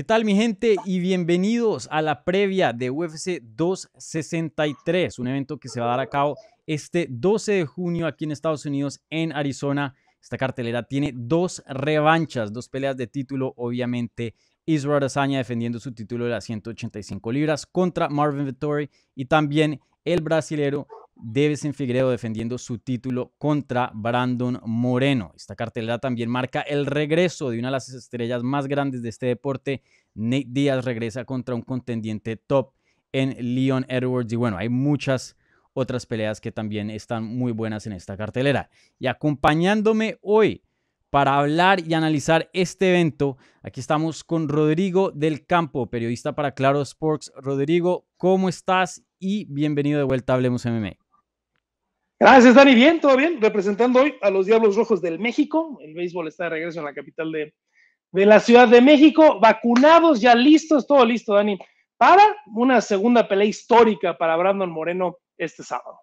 ¿Qué tal mi gente? Y bienvenidos a la previa de UFC 263, un evento que se va a dar a cabo este 12 de junio aquí en Estados Unidos, en Arizona. Esta cartelera tiene dos revanchas, dos peleas de título, obviamente. Israel Azaña defendiendo su título de las 185 libras contra Marvin Vettori y también el brasilero en Figueiredo defendiendo su título contra Brandon Moreno. Esta cartelera también marca el regreso de una de las estrellas más grandes de este deporte. Nate Díaz regresa contra un contendiente top en Leon Edwards. Y bueno, hay muchas otras peleas que también están muy buenas en esta cartelera. Y acompañándome hoy para hablar y analizar este evento, aquí estamos con Rodrigo del Campo, periodista para Claro Sports. Rodrigo, ¿cómo estás? Y bienvenido de vuelta a Hablemos MMA. Gracias, Dani. Bien, todo bien. Representando hoy a los Diablos Rojos del México. El béisbol está de regreso en la capital de, de la Ciudad de México. Vacunados, ya listos, todo listo, Dani, para una segunda pelea histórica para Brandon Moreno este sábado.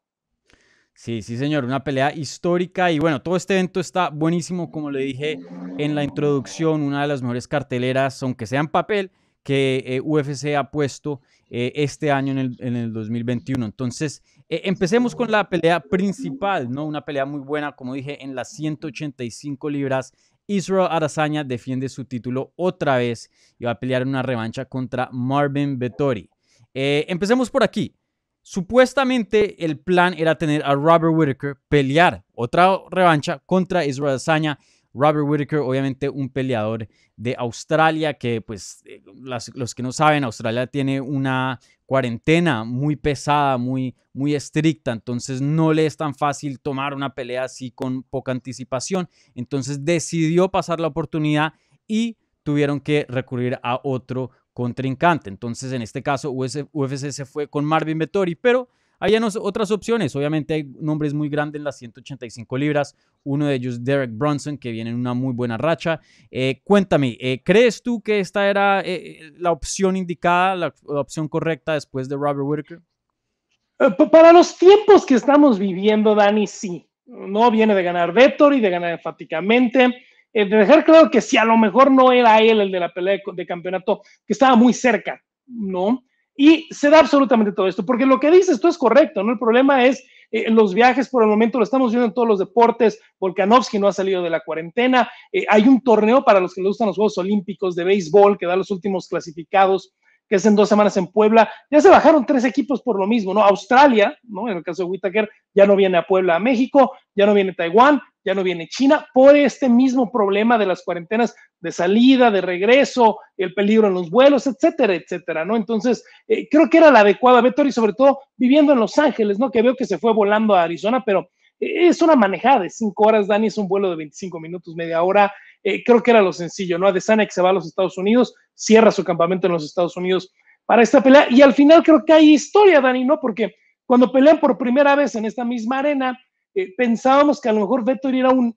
Sí, sí, señor, una pelea histórica y bueno, todo este evento está buenísimo, como le dije en la introducción, una de las mejores carteleras, aunque sea en papel, que eh, UFC ha puesto eh, este año en el, en el 2021. Entonces, eh, empecemos con la pelea principal, ¿no? Una pelea muy buena, como dije, en las 185 libras. Israel arazaña defiende su título otra vez y va a pelear una revancha contra Marvin Vettori. Eh, empecemos por aquí. Supuestamente el plan era tener a Robert Whittaker pelear otra revancha contra Israel Arazaña. Robert Whittaker, obviamente un peleador de Australia, que pues eh, los que no saben, Australia tiene una cuarentena muy pesada, muy, muy estricta, entonces no le es tan fácil tomar una pelea así con poca anticipación, entonces decidió pasar la oportunidad y tuvieron que recurrir a otro contrincante. Entonces, en este caso, UFC se fue con Marvin Vettori, pero hay otras opciones, obviamente hay nombres muy grandes en las 185 libras, uno de ellos Derek Bronson, que viene en una muy buena racha. Eh, cuéntame, eh, ¿crees tú que esta era eh, la opción indicada, la, opción correcta después de Robert Whitaker? Para los tiempos que estamos viviendo, Dani, sí. No viene de ganar Vettori, y de ganar enfáticamente. de dejar claro que si a lo mejor no era él el de la pelea de, de campeonato, que estaba muy cerca, ¿no? Y se da absolutamente todo esto, porque lo que dices tú es correcto, ¿no? El problema es eh, los viajes por el momento, lo estamos viendo en todos los deportes, Volkanovski no ha salido de la cuarentena, eh, hay un torneo para los que les gustan los Juegos Olímpicos de béisbol que da los últimos clasificados, que es en dos semanas en Puebla, ya se bajaron tres equipos por lo mismo, ¿no? Australia, ¿no? En el caso de Whitaker, ya no viene a Puebla, a México, ya no viene Taiwán, ya no viene China por este mismo problema de las cuarentenas de salida, de regreso, el peligro en los vuelos, etcétera, etcétera, ¿no? Entonces, eh, creo que era la adecuada, Vettori, sobre todo viviendo en Los Ángeles, ¿no? Que veo que se fue volando a Arizona, pero eh, es una manejada de cinco horas, Dani, es un vuelo de 25 minutos, media hora. Eh, creo que era lo sencillo, ¿no? Adesanya que se va a los Estados Unidos, cierra su campamento en los Estados Unidos para esta pelea. Y al final creo que hay historia, Dani, ¿no? Porque cuando pelean por primera vez en esta misma arena, eh, pensábamos que a lo mejor Vettori era un,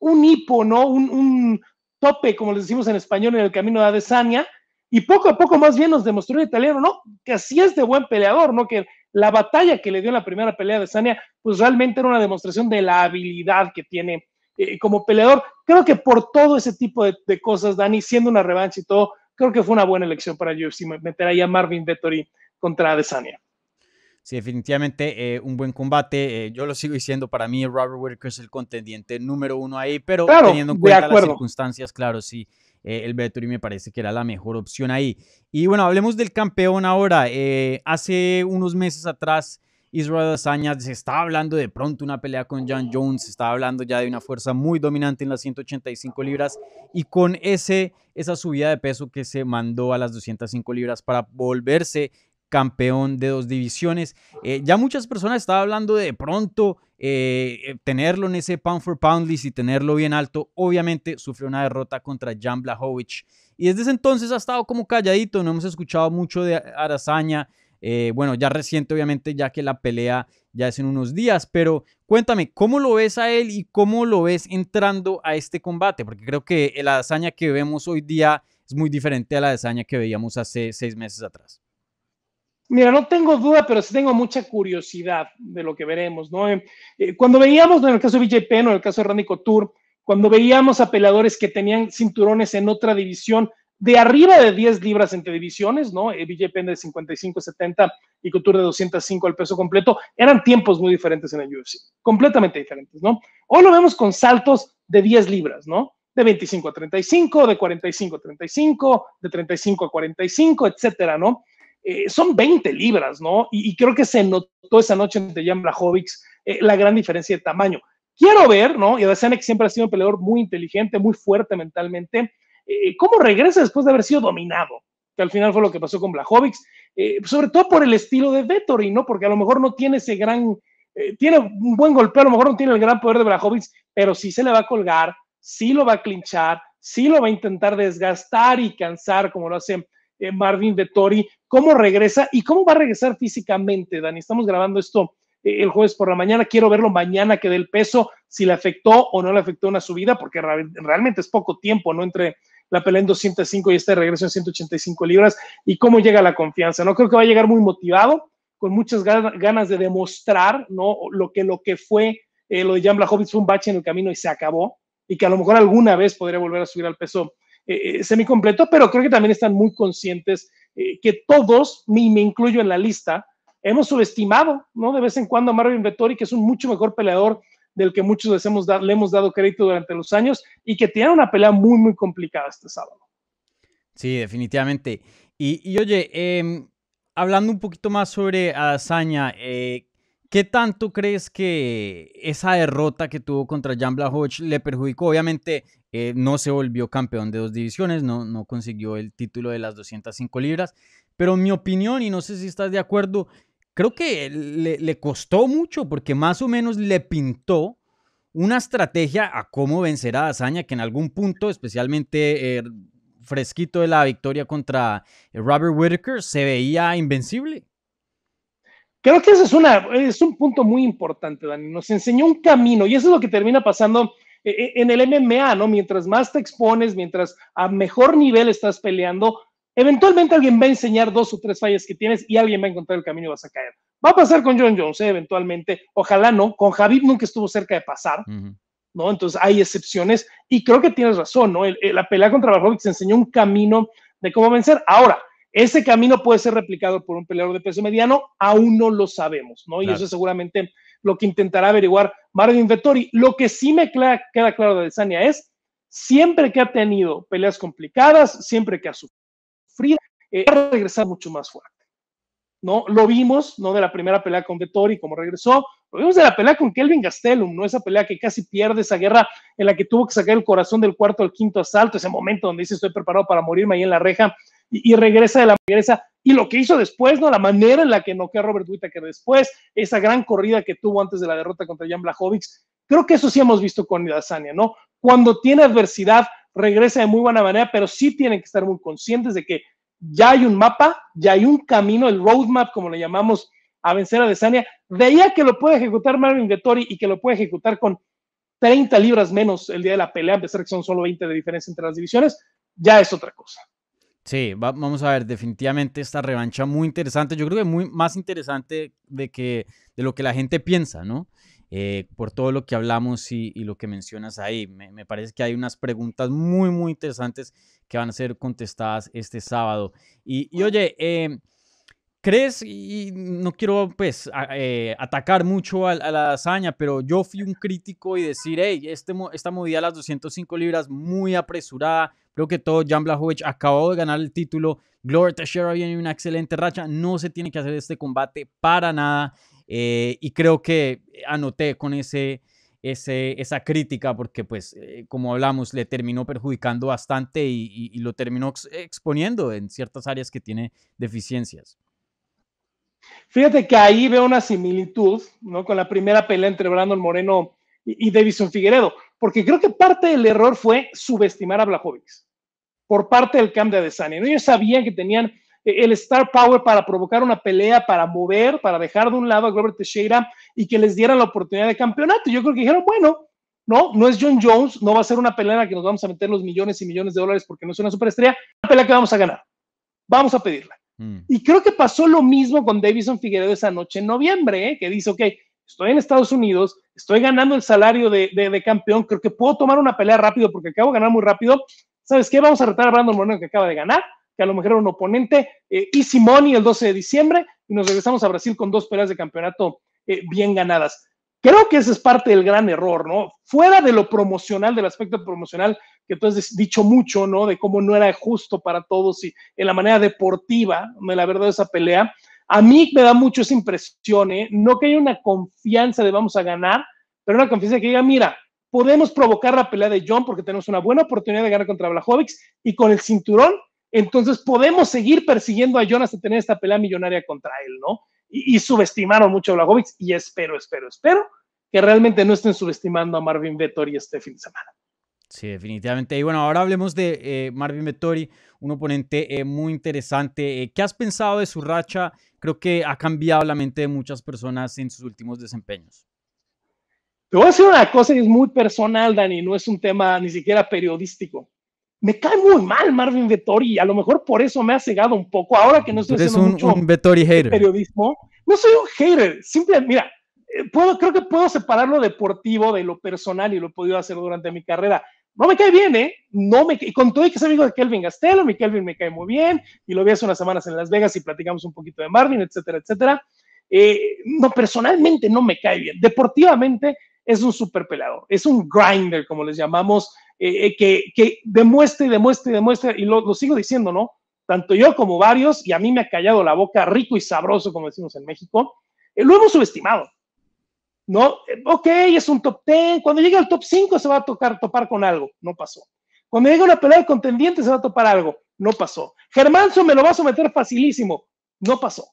un hipo, ¿no? Un, tope, como les decimos en español, en el camino de Adesanya, y poco a poco más bien nos demostró el italiano, ¿no? Que así es de buen peleador, ¿no? Que la batalla que le dio en la primera pelea de Adesanya, pues realmente era una demostración de la habilidad que tiene eh, como peleador. Creo que por todo ese tipo de, cosas, Dani, siendo una revancha y todo, creo que fue una buena elección para UFC meter ahí a Marvin Vettori contra Adesanya. Sí, definitivamente eh, un buen combate. Eh, yo lo sigo diciendo, para mí Robert Whitaker es el contendiente número uno ahí, pero teniendo en cuenta las circunstancias, claro, sí, eh, el Vettori me parece que era la mejor opción ahí. Y bueno, hablemos del campeón ahora. hace unos meses atrás, Israel Azaña se estaba hablando de pronto una pelea con John Jones, se estaba hablando ya de una fuerza muy dominante en las 185 libras y con ese, esa subida de peso que se mandó a las 205 libras para volverse campeón de dos divisiones. Eh, ya muchas personas estaban hablando de pronto eh, eh, tenerlo en ese pound for pound list y tenerlo bien alto. Obviamente sufrió una derrota contra Jan Blachowicz y desde ese entonces ha estado como calladito, no hemos escuchado mucho de Arazaña. bueno, ya reciente obviamente, ya que la pelea ya es en unos días, pero cuéntame, ¿cómo lo ves a él y cómo lo ves entrando a este combate? Porque creo que la hazaña que vemos hoy día es muy diferente a la hazaña que veíamos hace seis meses atrás. Mira, no tengo duda, pero sí tengo mucha curiosidad de lo que veremos, ¿no? Eh, eh, cuando veíamos, en el caso de BJ Penn o en el caso de Randy Couture, cuando veíamos a peleadores que tenían cinturones en otra división, de arriba de 10 libras entre divisiones, ¿no? Vijay eh, de 55 70 y Couture de 205 al peso completo, eran tiempos muy diferentes en el UFC, completamente diferentes, ¿no? Hoy lo vemos con saltos de 10 libras, ¿no? de 25 a 35, de 45 a 35, de 35 a 45, etcétera, ¿no? Eh, son 20 libras, ¿no? Y, creo que se notó esa noche entre Jan Blachowicz eh, la gran diferencia de tamaño. Quiero ver, ¿no? Y que siempre ha sido un peleador muy inteligente, muy fuerte mentalmente. Eh, ¿Cómo regresa después de haber sido dominado? Que al final fue lo que pasó con Blachowicz, sobre todo por el estilo de Vettori, ¿no? Porque a lo mejor no tiene ese gran, tiene un buen golpe, a lo mejor no tiene el gran poder de Blachowicz, pero sí se le va a colgar, sí lo va a clinchar, sí lo va a intentar desgastar y cansar como lo hace eh, Marvin Vettori, cómo regresa y cómo va a regresar físicamente, Dani. Estamos grabando esto eh, el jueves por la mañana, quiero verlo mañana que dé el peso, si le afectó o no le afectó una subida, porque realmente es poco tiempo, ¿no? Entre la pelea en 205 y este regreso en 185 libras y cómo llega la confianza, ¿no? Creo que va a llegar muy motivado, con muchas ganas de demostrar, ¿no? Lo que, lo que fue eh, lo de Jan Blachowicz fue un bache en el camino y se acabó, y que a lo mejor alguna vez podría volver a subir al peso eh, eh, semi-completo, pero creo que también están muy conscientes eh, que todos, y me incluyo en la lista, hemos subestimado, ¿no? De vez en cuando a Marvin Vettori, que es un mucho mejor peleador del que muchos hemos le hemos dado crédito durante los años y que tiene una pelea muy, muy complicada este sábado. Sí, definitivamente. Y, oye, em, hablando un poquito más sobre Adazaña, eh, ¿Qué tanto crees que esa derrota que tuvo contra Jan Blachowicz le perjudicó? Obviamente eh, no se volvió campeón de dos divisiones, no, no consiguió el título de las 205 libras, pero en mi opinión, y no sé si estás de acuerdo, creo que le, costó mucho porque más o menos le pintó una estrategia a cómo vencer a Azaña, que en algún punto, especialmente eh, fresquito de la victoria contra Robert Whitaker, se veía invencible. Creo que ese es, una, es un punto muy importante, Dani. Nos enseñó un camino y eso es lo que termina pasando eh, eh, en el MMA, ¿no? Mientras más te expones, mientras a mejor nivel estás peleando, eventualmente alguien va a enseñar dos o tres fallas que tienes y alguien va a encontrar el camino y vas a caer. Va a pasar con John Jones, ¿eh? eventualmente. Ojalá no. Con Javid nunca estuvo cerca de pasar, ¿no? Entonces hay excepciones y creo que tienes razón, ¿no? la pelea contra Blahovic se enseñó un camino de cómo vencer. Ahora, ese camino puede ser replicado por un peleador de peso mediano, aún no lo sabemos, ¿no? Y eso es seguramente lo que intentará averiguar Marvin Vettori. Lo que sí me queda, claro de Adesanya es, siempre que ha tenido peleas complicadas, siempre que ha sufrido, va eh, a regresar mucho más fuerte. ¿no? Lo vimos, ¿no? De la primera pelea con Vettori, como regresó, lo vimos de la pelea con Kelvin Gastelum, ¿no? Esa pelea que casi pierde, esa guerra en la que tuvo que sacar el corazón del cuarto al quinto asalto, ese momento donde dice estoy preparado para morirme ahí en la reja, y, regresa de la regresa. Y lo que hizo después, ¿no? La manera en la que no a Robert Whittaker después, esa gran corrida que tuvo antes de la derrota contra Jan Blachowicz. Creo que eso sí hemos visto con Adesanya, ¿no? Cuando tiene adversidad, regresa de muy buena manera, pero sí tienen que estar muy conscientes de que ya hay un mapa, ya hay un camino, el roadmap, como le llamamos a vencer a Desania. De ahí que lo puede ejecutar Marvin Vettori y que lo puede ejecutar con 30 libras menos el día de la pelea, a pesar que son solo 20 de diferencia entre las divisiones, ya es otra cosa. Sí, vamos a ver, definitivamente esta revancha muy interesante. Yo creo que muy más interesante de, que, de lo que la gente piensa, ¿no? Eh, por todo lo que hablamos y, lo que mencionas ahí. Me, parece que hay unas preguntas muy, muy interesantes que van a ser contestadas este sábado. Y, oye, eh, ¿crees? Y no quiero pues eh, atacar mucho a, la hazaña, pero yo fui un crítico y decir, hey, este, esta movida a las 205 libras muy apresurada, Creo que todo, Jan Blachowicz acabó de ganar el título. Gloria Teixeira viene en una excelente racha. No se tiene que hacer este combate para nada. Eh, y creo que anoté con ese, ese, esa crítica porque, pues, eh, como hablamos, le terminó perjudicando bastante y, lo terminó exponiendo en ciertas áreas que tiene deficiencias. Fíjate que ahí veo una similitud ¿no? con la primera pelea entre Brandon Moreno y, y Davison Figueredo, porque creo que parte del error fue subestimar a Blajovic por parte del camp de Adesanya. Ellos sabían que tenían eh, el star power para provocar una pelea, para mover, para dejar de un lado a Robert Teixeira y que les dieran la oportunidad de campeonato. Yo creo que dijeron, bueno, no, no es John Jones, no va a ser una pelea en la que nos vamos a meter los millones y millones de dólares porque no es una superestrella, una pelea que vamos a ganar. Vamos a pedirla. Mm. Y creo que pasó lo mismo con Davison Figueredo esa noche en noviembre, ¿eh? que dice, ok, estoy en Estados Unidos, estoy ganando el salario de, de campeón, creo que puedo tomar una pelea rápido porque acabo de ganar muy rápido, ¿sabes qué? Vamos a retar a Brandon Moreno que acaba de ganar, que a lo mejor era un oponente, eh, y Simoni el 12 de diciembre, y nos regresamos a Brasil con dos peleas de campeonato eh, bien ganadas. Creo que ese es parte del gran error, ¿no? Fuera de lo promocional, del aspecto promocional, que tú has dicho mucho, ¿no? De cómo no era justo para todos y en la manera deportiva, de la verdad, esa pelea. A mí me da mucho esa impresión, ¿eh? No que haya una confianza de vamos a ganar, pero una confianza que diga, mira, podemos provocar la pelea de John porque tenemos una buena oportunidad de ganar contra Vlajovic, y con el cinturón, entonces podemos seguir persiguiendo a John hasta tener esta pelea millonaria contra él, ¿no? Y, subestimaron mucho a Vlajovic, y espero, espero, espero que realmente no estén subestimando a Marvin Vettori este fin de semana. Sí, definitivamente. Y bueno, ahora hablemos de eh, Marvin Vettori, un oponente eh, muy interesante. Eh, ¿Qué has pensado de su racha? Creo que ha cambiado la mente de muchas personas en sus últimos desempeños. Te voy a decir una cosa y es muy personal, Dani, no es un tema ni siquiera periodístico. Me cae muy mal Marvin Vettori y a lo mejor por eso me ha cegado un poco. Ahora que no estoy haciendo un, mucho periodismo, no soy un hater. Simplemente, mira, eh, puedo, creo que puedo separar lo deportivo de lo personal y lo he podido hacer durante mi carrera. No me cae bien, ¿eh? No me y con todo y que es amigo de Kelvin Gastelo, mi Kelvin me cae muy bien y lo vi hace unas semanas en Las Vegas y platicamos un poquito de Marvin, etcétera, etcétera. Eh, no, personalmente no me cae bien. Deportivamente es un super pelado, es un grinder, como les llamamos, eh, eh, que, demuestra y demuestra y demuestra, y lo, sigo diciendo, ¿no? Tanto yo como varios, y a mí me ha callado la boca rico y sabroso, como decimos en México, eh, lo hemos subestimado, ¿no? ok, es un top ten, cuando llegue al top 5 se va a tocar, topar con algo, no pasó. Cuando llegue una pelea de contendiente se va a topar algo, no pasó. germánzo me lo va a someter facilísimo, no pasó.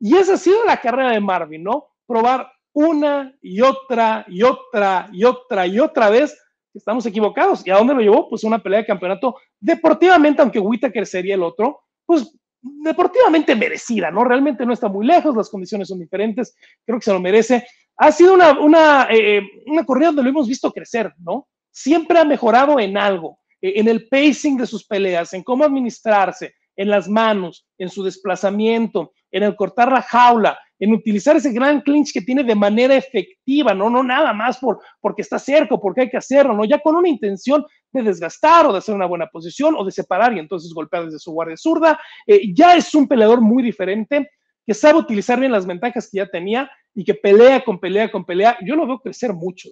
Y esa ha sido la carrera de Marvin, ¿no? Probar una y otra y otra y otra y otra vez estamos equivocados. ¿Y a dónde lo llevó? Pues una pelea de campeonato deportivamente, aunque Whitaker sería el otro, pues deportivamente merecida, ¿no? Realmente no está muy lejos, las condiciones son diferentes, creo que se lo merece. Ha sido una, eh, eh, corrida donde lo hemos visto crecer, ¿no? Siempre ha mejorado en algo, eh, en el pacing de sus peleas, en cómo administrarse, en las manos, en su desplazamiento, en el cortar la jaula, en utilizar ese gran clinch que tiene de manera efectiva, no, no nada más por, porque está cerca, porque hay que hacerlo, no, ya con una intención de desgastar o de hacer una buena posición o de separar y entonces golpear desde su guardia zurda, eh, ya es un peleador muy diferente que sabe utilizar bien las ventajas que ya tenía y que pelea con pelea con pelea. Yo lo veo crecer mucho.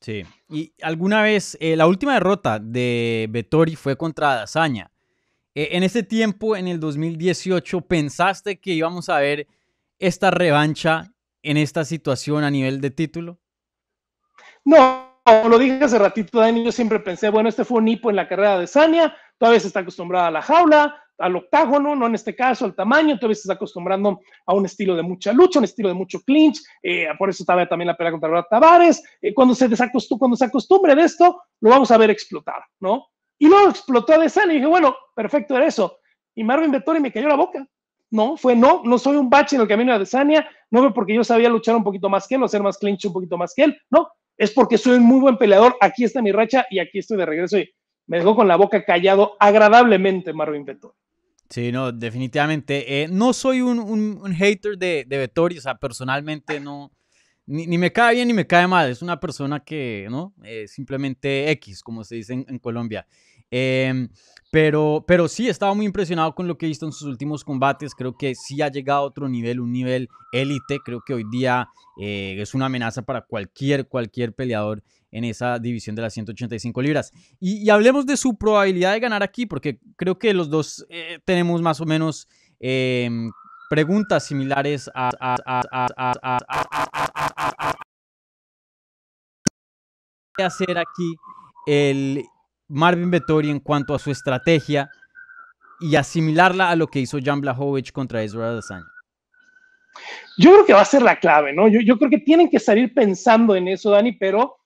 Sí, y alguna vez, eh, la última derrota de Vettori fue contra Dazaña. Eh, en ese tiempo, en el 2018, pensaste que íbamos a ver esta revancha en esta situación a nivel de título? No, lo dije hace ratito, Dani, yo siempre pensé, bueno, este fue un hipo en la carrera de Sania, todavía se está acostumbrada a la jaula, al octágono, no en este caso, al tamaño, todavía se está acostumbrando a un estilo de mucha lucha, un estilo de mucho clinch, eh, por eso estaba también la pelea contra Laura Tavares, eh, cuando, se cuando se acostumbre de esto, lo vamos a ver explotar, ¿no? Y luego explotó de Sania y dije, bueno, perfecto, era eso. Y Marvin Vettori me cayó la boca. No, fue no, no soy un bache en el camino de Adesanya, no fue porque yo sabía luchar un poquito más que él o hacer más clinch un poquito más que él, no, es porque soy un muy buen peleador, aquí está mi racha y aquí estoy de regreso y me dejó con la boca callado agradablemente Marvin Vettori. Sí, no, definitivamente. Eh, no soy un, un, hater de, de Vettori, o sea, personalmente no, ni, me cae bien ni me cae mal, es una persona que, ¿no? Eh, simplemente X, como se dice en Colombia pero, pero sí, estaba muy impresionado con lo que he visto en sus últimos combates. Creo que sí ha llegado a otro nivel, un nivel élite. Creo que hoy día es una amenaza para cualquier, cualquier peleador en esa división de las 185 libras. Y, hablemos de su probabilidad de ganar aquí, porque creo que los dos tenemos más o menos preguntas similares a, a, a, a hacer aquí el Marvin Vettori en cuanto a su estrategia y asimilarla a lo que hizo Jan Blachowicz contra Israel Adesanya? Yo creo que va a ser la clave, ¿no? Yo, creo que tienen que salir pensando en eso, Dani, pero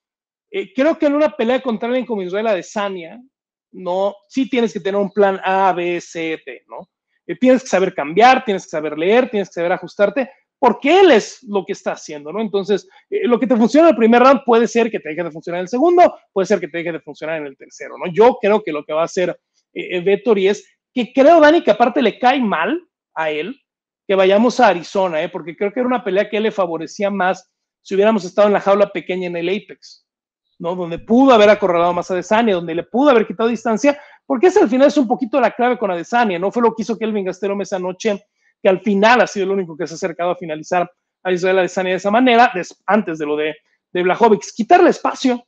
eh, creo que en una pelea contra alguien como Israel Adesanya, no, sí tienes que tener un plan A, B, C, T, ¿no? Eh, tienes que saber cambiar, tienes que saber leer, tienes que saber ajustarte, porque él es lo que está haciendo, ¿no? Entonces, eh, lo que te funciona en el primer round puede ser que te deje de funcionar en el segundo, puede ser que te deje de funcionar en el tercero, ¿no? Yo creo que lo que va a hacer eh, eh, Vettori es que creo, Dani, que aparte le cae mal a él que vayamos a Arizona, ¿eh? porque creo que era una pelea que él le favorecía más si hubiéramos estado en la jaula pequeña en el Apex, ¿no? Donde pudo haber acorralado más a Desania, donde le pudo haber quitado distancia, porque ese al final es un poquito la clave con Adesanya, ¿no? Fue lo que hizo Kelvin Gastelum esa noche que al final ha sido el único que se ha acercado a finalizar a Israel Adesanya de esa manera, antes de lo de, de Quitarle espacio,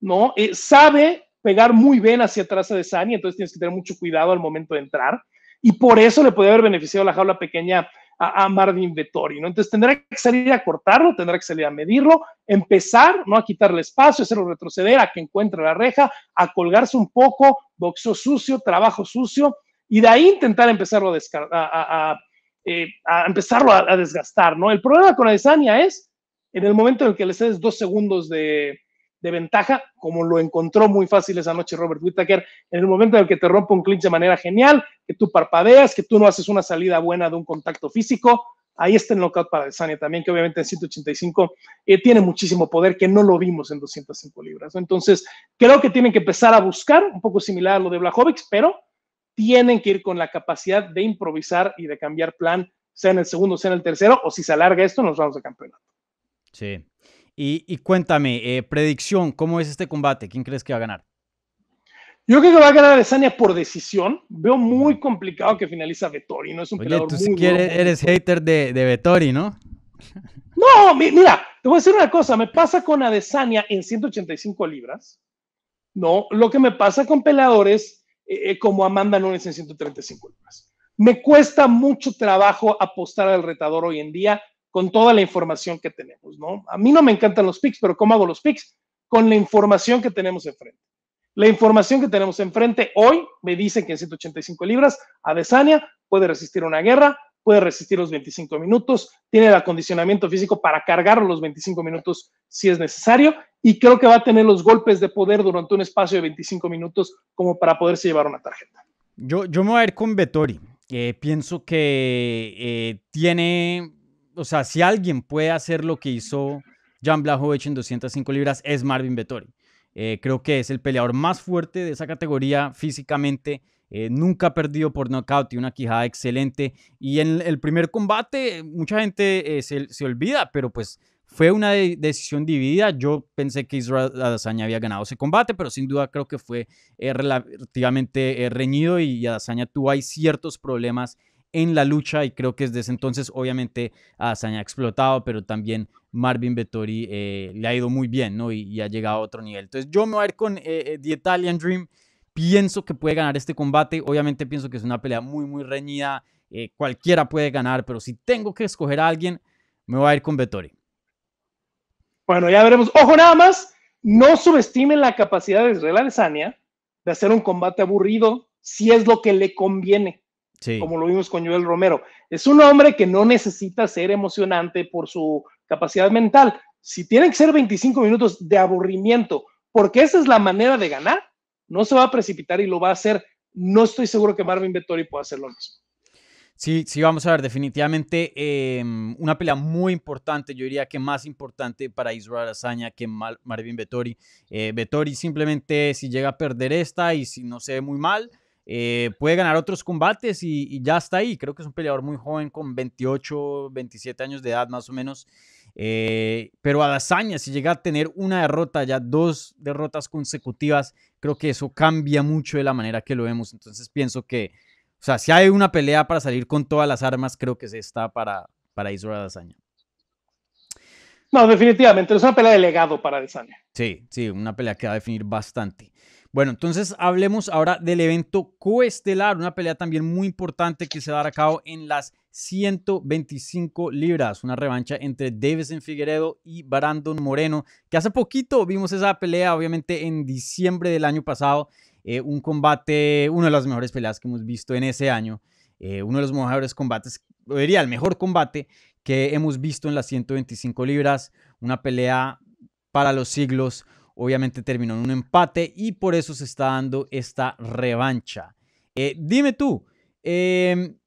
¿no? Eh, sabe pegar muy bien hacia atrás a Adesanya, entonces tienes que tener mucho cuidado al momento de entrar, y por eso le podría haber beneficiado la jaula pequeña a, a Marvin Vettori, ¿no? Entonces tendrá que salir a cortarlo, tendrá que salir a medirlo, empezar, ¿no? A quitarle espacio, hacerlo retroceder, a que encuentre la reja, a colgarse un poco, boxeo sucio, trabajo sucio, y de ahí intentar empezarlo a, a, a eh, a empezarlo a, desgastar, ¿no? El problema con Adesanya es en el momento en el que le cedes dos segundos de, ventaja, como lo encontró muy fácil esa noche Robert Whittaker, en el momento en el que te rompe un clinch de manera genial, que tú parpadeas, que tú no haces una salida buena de un contacto físico, ahí está el knockout para Adesanya también, que obviamente en 185 eh, tiene muchísimo poder, que no lo vimos en 205 libras. Entonces, creo que tienen que empezar a buscar, un poco similar a lo de Blajovic, pero tienen que ir con la capacidad de improvisar y de cambiar plan, sea en el segundo, sea en el tercero, o si se alarga esto, nos vamos a campeonato. Sí. Y, cuéntame, eh, predicción, ¿cómo es este combate? ¿Quién crees que va a ganar? Yo creo que va a ganar Adesanya por decisión. Veo muy complicado que finaliza Vettori, ¿no? Es un Oye, tú si quieres, eres hater de, de Vettori, ¿no? No, mira, te voy a decir una cosa. Me pasa con Adesanya en 185 libras, ¿no? Lo que me pasa con peleadores eh, eh, como Amanda Nunes en 135 libras. Me cuesta mucho trabajo apostar al retador hoy en día con toda la información que tenemos, ¿no? A mí no me encantan los picks, pero ¿cómo hago los picks? Con la información que tenemos enfrente. La información que tenemos enfrente hoy me dice que en 185 libras Adesanya puede resistir una guerra, puede resistir los 25 minutos, tiene el acondicionamiento físico para cargar los 25 minutos si es necesario y creo que va a tener los golpes de poder durante un espacio de 25 minutos como para poderse llevar una tarjeta. Yo, yo me voy a ir con Vettori. pienso que eh, tiene, o sea, si alguien puede hacer lo que hizo Jan Blahovic en 205 libras, es Marvin Vettori. Eh, creo que es el peleador más fuerte de esa categoría físicamente eh, nunca nunca perdido por nocaut y una quijada excelente. Y en el primer combate, mucha gente eh, se, olvida, pero pues fue una decisión dividida. Yo pensé que Israel Adesanya había ganado ese combate, pero sin duda creo que fue eh, relativamente reñido y, y tuvo ahí ciertos problemas en la lucha y creo que desde entonces obviamente Adesanya ha explotado, pero también Marvin Vettori le ha ido muy bien ¿no? Y, y, ha llegado a otro nivel. Entonces yo me voy a ir con The Italian Dream pienso que puede ganar este combate. Obviamente pienso que es una pelea muy, muy reñida. Eh, cualquiera puede ganar, pero si tengo que escoger a alguien, me voy a ir con Vettori. Bueno, ya veremos. Ojo nada más, no subestimen la capacidad de Israel Adesanya de hacer un combate aburrido si es lo que le conviene. Como lo vimos con Joel Romero. Es un hombre que no necesita ser emocionante por su capacidad mental. Si tienen que ser 25 minutos de aburrimiento, porque esa es la manera de ganar, no se va a precipitar y lo va a hacer. No estoy seguro que Marvin Vettori pueda hacer lo mismo. Sí, sí, vamos a ver, definitivamente em, una pelea muy importante, yo diría que más importante para Israel Azaña que Marvin Vettori. Eh, Vettori simplemente si llega a perder esta y si no se ve muy mal, eh, puede ganar otros combates y, y, ya está ahí. Creo que es un peleador muy joven con 28, 27 años de edad más o menos. Eh, pero Dazaña, si llega a tener una derrota, ya dos derrotas consecutivas, creo que eso cambia mucho de la manera que lo vemos. Entonces pienso que, o sea, si hay una pelea para salir con todas las armas, creo que se está para, para Israel Dazaña. No, definitivamente, es una pelea de legado para Dazaña. Sí, sí, una pelea que va a definir bastante. Bueno, entonces hablemos ahora del evento coestelar, una pelea también muy importante que se dará a cabo en las 125 libras, una revancha entre Davison Figueredo y Brandon Moreno, que hace poquito vimos esa pelea, obviamente en diciembre del año pasado, eh, un combate, una de las mejores peleas que hemos visto en ese año, eh, uno de los mejores combates, diría el mejor combate que hemos visto en las 125 libras, una pelea para los siglos, Obviamente terminó en un empate y por eso se está dando esta revancha. Eh, dime tú, em,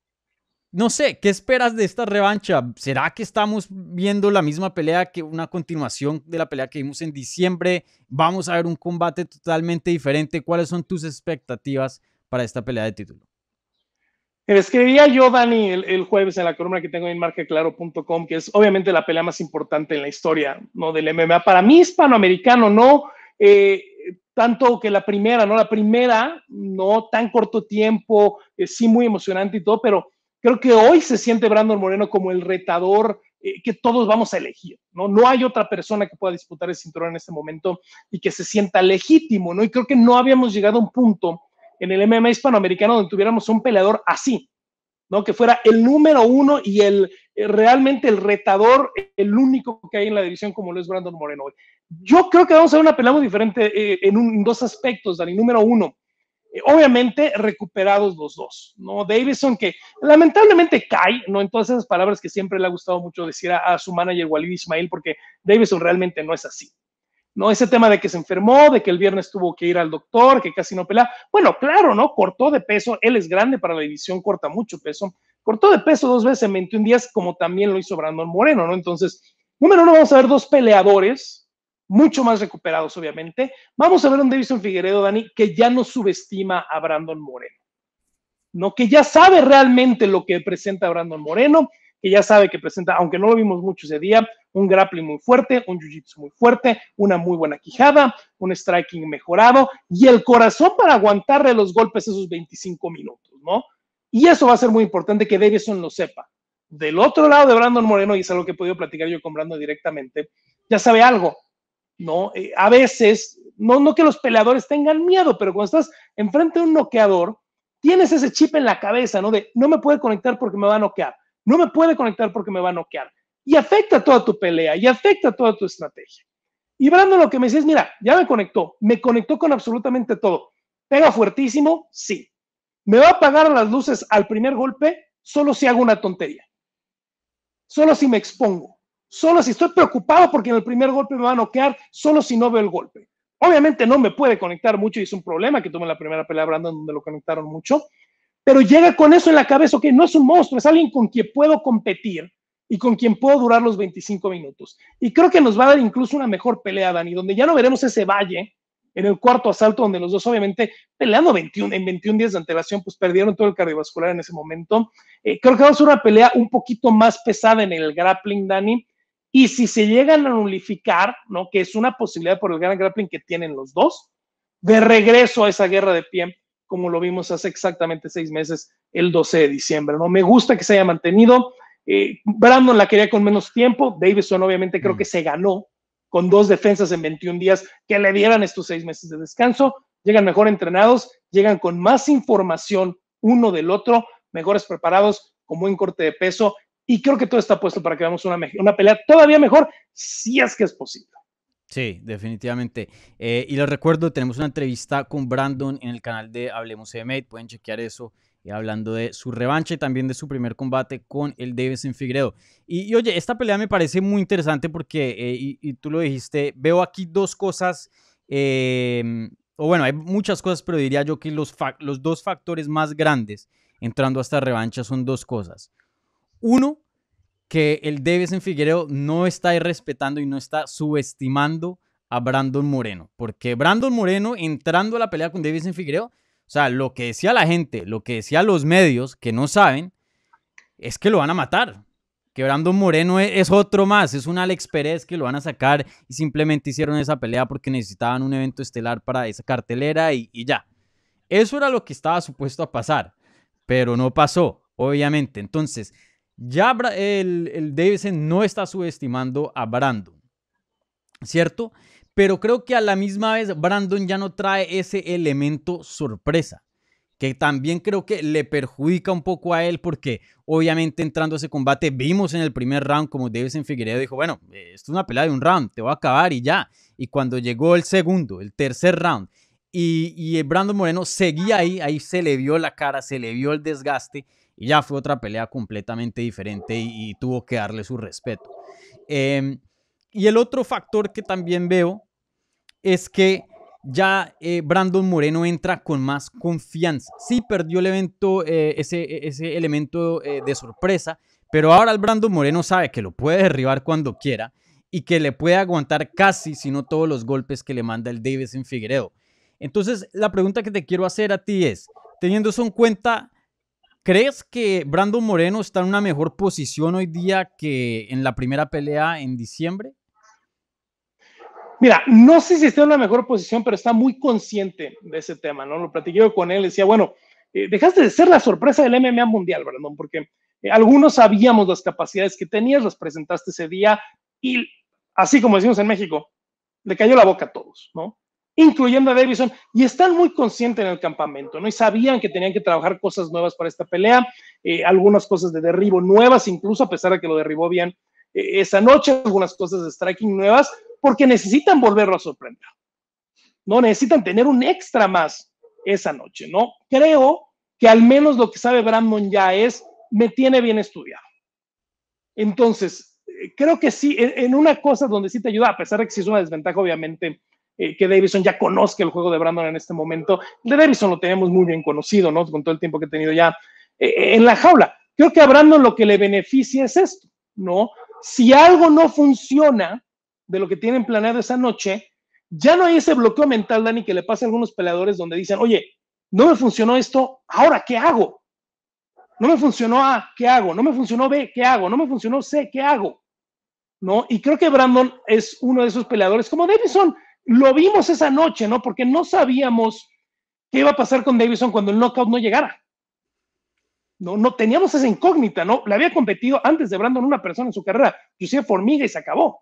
no sé, ¿qué esperas de esta revancha? ¿Será que estamos viendo la misma pelea que una continuación de la pelea que vimos en diciembre? ¿Vamos a ver un combate totalmente diferente? ¿Cuáles son tus expectativas para esta pelea de título? Escribía yo, Dani, el, jueves en la columna que tengo en marcaclaro.com, que es obviamente la pelea más importante en la historia ¿no? del MMA. Para mí, hispanoamericano, no eh, tanto que la primera, ¿no? La primera, no tan corto tiempo, eh, sí muy emocionante y todo, pero creo que hoy se siente Brandon Moreno como el retador eh, que todos vamos a elegir, ¿no? No hay otra persona que pueda disputar el cinturón en este momento y que se sienta legítimo, ¿no? Y creo que no habíamos llegado a un punto en el MMA hispanoamericano donde tuviéramos un peleador así, ¿no? Que fuera el número uno y el eh, realmente el retador, el único que hay en la división como lo es Brandon Moreno. Yo creo que vamos a ver una pelea muy diferente eh, en, dos aspectos, Dani. Número uno, eh, obviamente recuperados los dos, ¿no? que lamentablemente cae, ¿no? En todas esas palabras que siempre le ha gustado mucho decir a, su manager Walid Ismail, porque Davidson realmente no es así. ¿no? Ese tema de que se enfermó, de que el viernes tuvo que ir al doctor, que casi no pelea. Bueno, claro, ¿no? Cortó de peso, él es grande para la división, corta mucho peso. Cortó de peso dos veces en 21 días, como también lo hizo Brandon Moreno, ¿no? Entonces, número uno, vamos a ver dos peleadores, mucho más recuperados, obviamente. Vamos a ver un Davison Figueredo, Dani, que ya no subestima a Brandon Moreno. ¿no? Que ya sabe realmente lo que presenta Brandon Moreno, que ya sabe que presenta, aunque no lo vimos mucho ese día, un grappling muy fuerte, un jiu-jitsu muy fuerte, una muy buena quijada, un striking mejorado y el corazón para aguantarle los golpes esos 25 minutos, ¿no? Y eso va a ser muy importante que Davison lo sepa. Del otro lado de Brandon Moreno, y es algo que he podido platicar yo con Brandon directamente, ya sabe algo, ¿no? Eh, a veces, no, no que los peleadores tengan miedo, pero cuando estás enfrente de un noqueador, tienes ese chip en la cabeza, ¿no? De no me puede conectar porque me va a noquear no me puede conectar porque me va a noquear. Y afecta toda tu pelea y afecta toda tu estrategia. Y Brandon lo que me dice mira, ya me conectó, me conectó con absolutamente todo. ¿Pega fuertísimo? Sí. ¿Me va a apagar las luces al primer golpe? Solo si hago una tontería. Solo si me expongo. Solo si estoy preocupado porque en el primer golpe me va a noquear, solo si no veo el golpe. Obviamente no me puede conectar mucho y es un problema que tuve en la primera pelea Brandon donde lo conectaron mucho, pero llega con eso en la cabeza, que no es un monstruo, es alguien con quien puedo competir y con quien puedo durar los 25 minutos. Y creo que nos va a dar incluso una mejor pelea, Dani, donde ya no veremos ese valle en el cuarto asalto, donde los dos obviamente peleando en 21 días de antelación, pues perdieron todo el cardiovascular en ese momento. Eh, creo que va a ser una pelea un poquito más pesada en el grappling, Dani. Y si se llegan a nulificar, ¿no? que es una posibilidad por el gran grappling que tienen los dos, de regreso a esa guerra de tiempo, como lo vimos hace exactamente seis meses, el 12 de diciembre. ¿no? Me gusta que se haya mantenido. Eh, Brandon la quería con menos tiempo. Davison, obviamente, creo mm. que se ganó con dos defensas en 21 días que le dieran estos seis meses de descanso. Llegan mejor entrenados, llegan con más información uno del otro, mejores preparados, con buen corte de peso. Y creo que todo está puesto para que veamos una pelea todavía mejor, si es que es posible. Sí, definitivamente. Eh, y les recuerdo, tenemos una entrevista con Brandon en el canal de Hablemos de MMA. Pueden chequear eso. Y eh, hablando de su revancha y también de su primer combate con el Davis en Y, y, oye, esta pelea me parece muy interesante porque, eh, y, tú lo dijiste, veo aquí dos cosas, o bueno, hay muchas cosas, pero diría yo que los, los dos factores más grandes entrando a esta revancha son dos cosas. Uno, que el en Figueroa no está respetando y no está subestimando a Brandon Moreno. Porque Brandon Moreno entrando a la pelea con en Figueroa, o sea, lo que decía la gente, lo que decía los medios que no saben, es que lo van a matar. Que Brandon Moreno e-, es, otro más, es un Alex Perez que lo van a sacar y simplemente hicieron esa pelea porque necesitaban un evento estelar para esa cartelera y ya. Eso era lo que estaba supuesto a pasar, pero no pasó, obviamente. Entonces, ya el, el Davidson no está subestimando a Brandon, ¿cierto? Pero creo que a la misma vez Brandon ya no trae ese elemento sorpresa, que también creo que le perjudica un poco a él porque obviamente entrando a ese combate vimos en el primer round como Davidson Figueredo dijo, bueno, eh, esto es una pelea de un round, te voy a acabar y ya. Y cuando llegó el segundo, el tercer round, y, y Brandon Moreno seguía ahí, ahí se le vio la cara, se le vio el desgaste y ya fue otra pelea completamente diferente y, tuvo que darle su respeto. Em, y el otro factor que también veo es que ya eh, Brandon Moreno entra con más confianza. Sí perdió el evento, eh, ese, ese, elemento eh, de sorpresa, pero ahora el Brandon Moreno sabe que lo puede derribar cuando quiera y que le puede aguantar casi, si no todos los golpes que le manda el Davis en Figueredo. Entonces, la pregunta que te quiero hacer a ti es, teniendo eso en cuenta, ¿Crees que Brandon Moreno está en una mejor posición hoy día que en la primera pelea en diciembre? Mira, no sé si está en una mejor posición, pero está muy consciente de ese tema, ¿no? Lo platiqué yo con él, decía, bueno, eh, dejaste de ser la sorpresa del MMA mundial, Brandon, porque eh, algunos sabíamos las capacidades que tenías, las presentaste ese día y así como decimos en México, le cayó la boca a todos, ¿no? incluyendo a Davison, y están muy conscientes en el campamento, ¿no? Y sabían que tenían que trabajar cosas nuevas para esta pelea, eh, algunas cosas de derribo nuevas, incluso a pesar de que lo derribó bien eh, esa noche, algunas cosas de striking nuevas, porque necesitan volverlo a sorprender, ¿no? Necesitan tener un extra más esa noche, ¿no? Creo que al menos lo que sabe Brandon ya es, me tiene bien estudiado. Entonces, eh, creo que sí, en, una cosa donde sí te ayuda, a pesar de que sí es una desventaja, obviamente, eh, que Davison ya conozca el juego de Brandon en este momento. De Davison lo tenemos muy bien conocido, ¿no? Con todo el tiempo que he tenido ya eh, eh, en la jaula. Creo que a Brandon lo que le beneficia es esto, ¿no? Si algo no funciona de lo que tienen planeado esa noche, ya no hay ese bloqueo mental, Dani, que le pase a algunos peleadores donde dicen, oye, no me funcionó esto, ahora qué hago? No me funcionó A, ¿qué hago? No me funcionó B, ¿qué hago? No me funcionó C, ¿qué hago? ¿No? Y creo que Brandon es uno de esos peleadores, como Davison, lo vimos esa noche, ¿no? Porque no sabíamos qué iba a pasar con Davison cuando el knockout no llegara. No, no teníamos esa incógnita, ¿no? Le había competido antes de Brandon una persona en su carrera, se Formiga, y se acabó.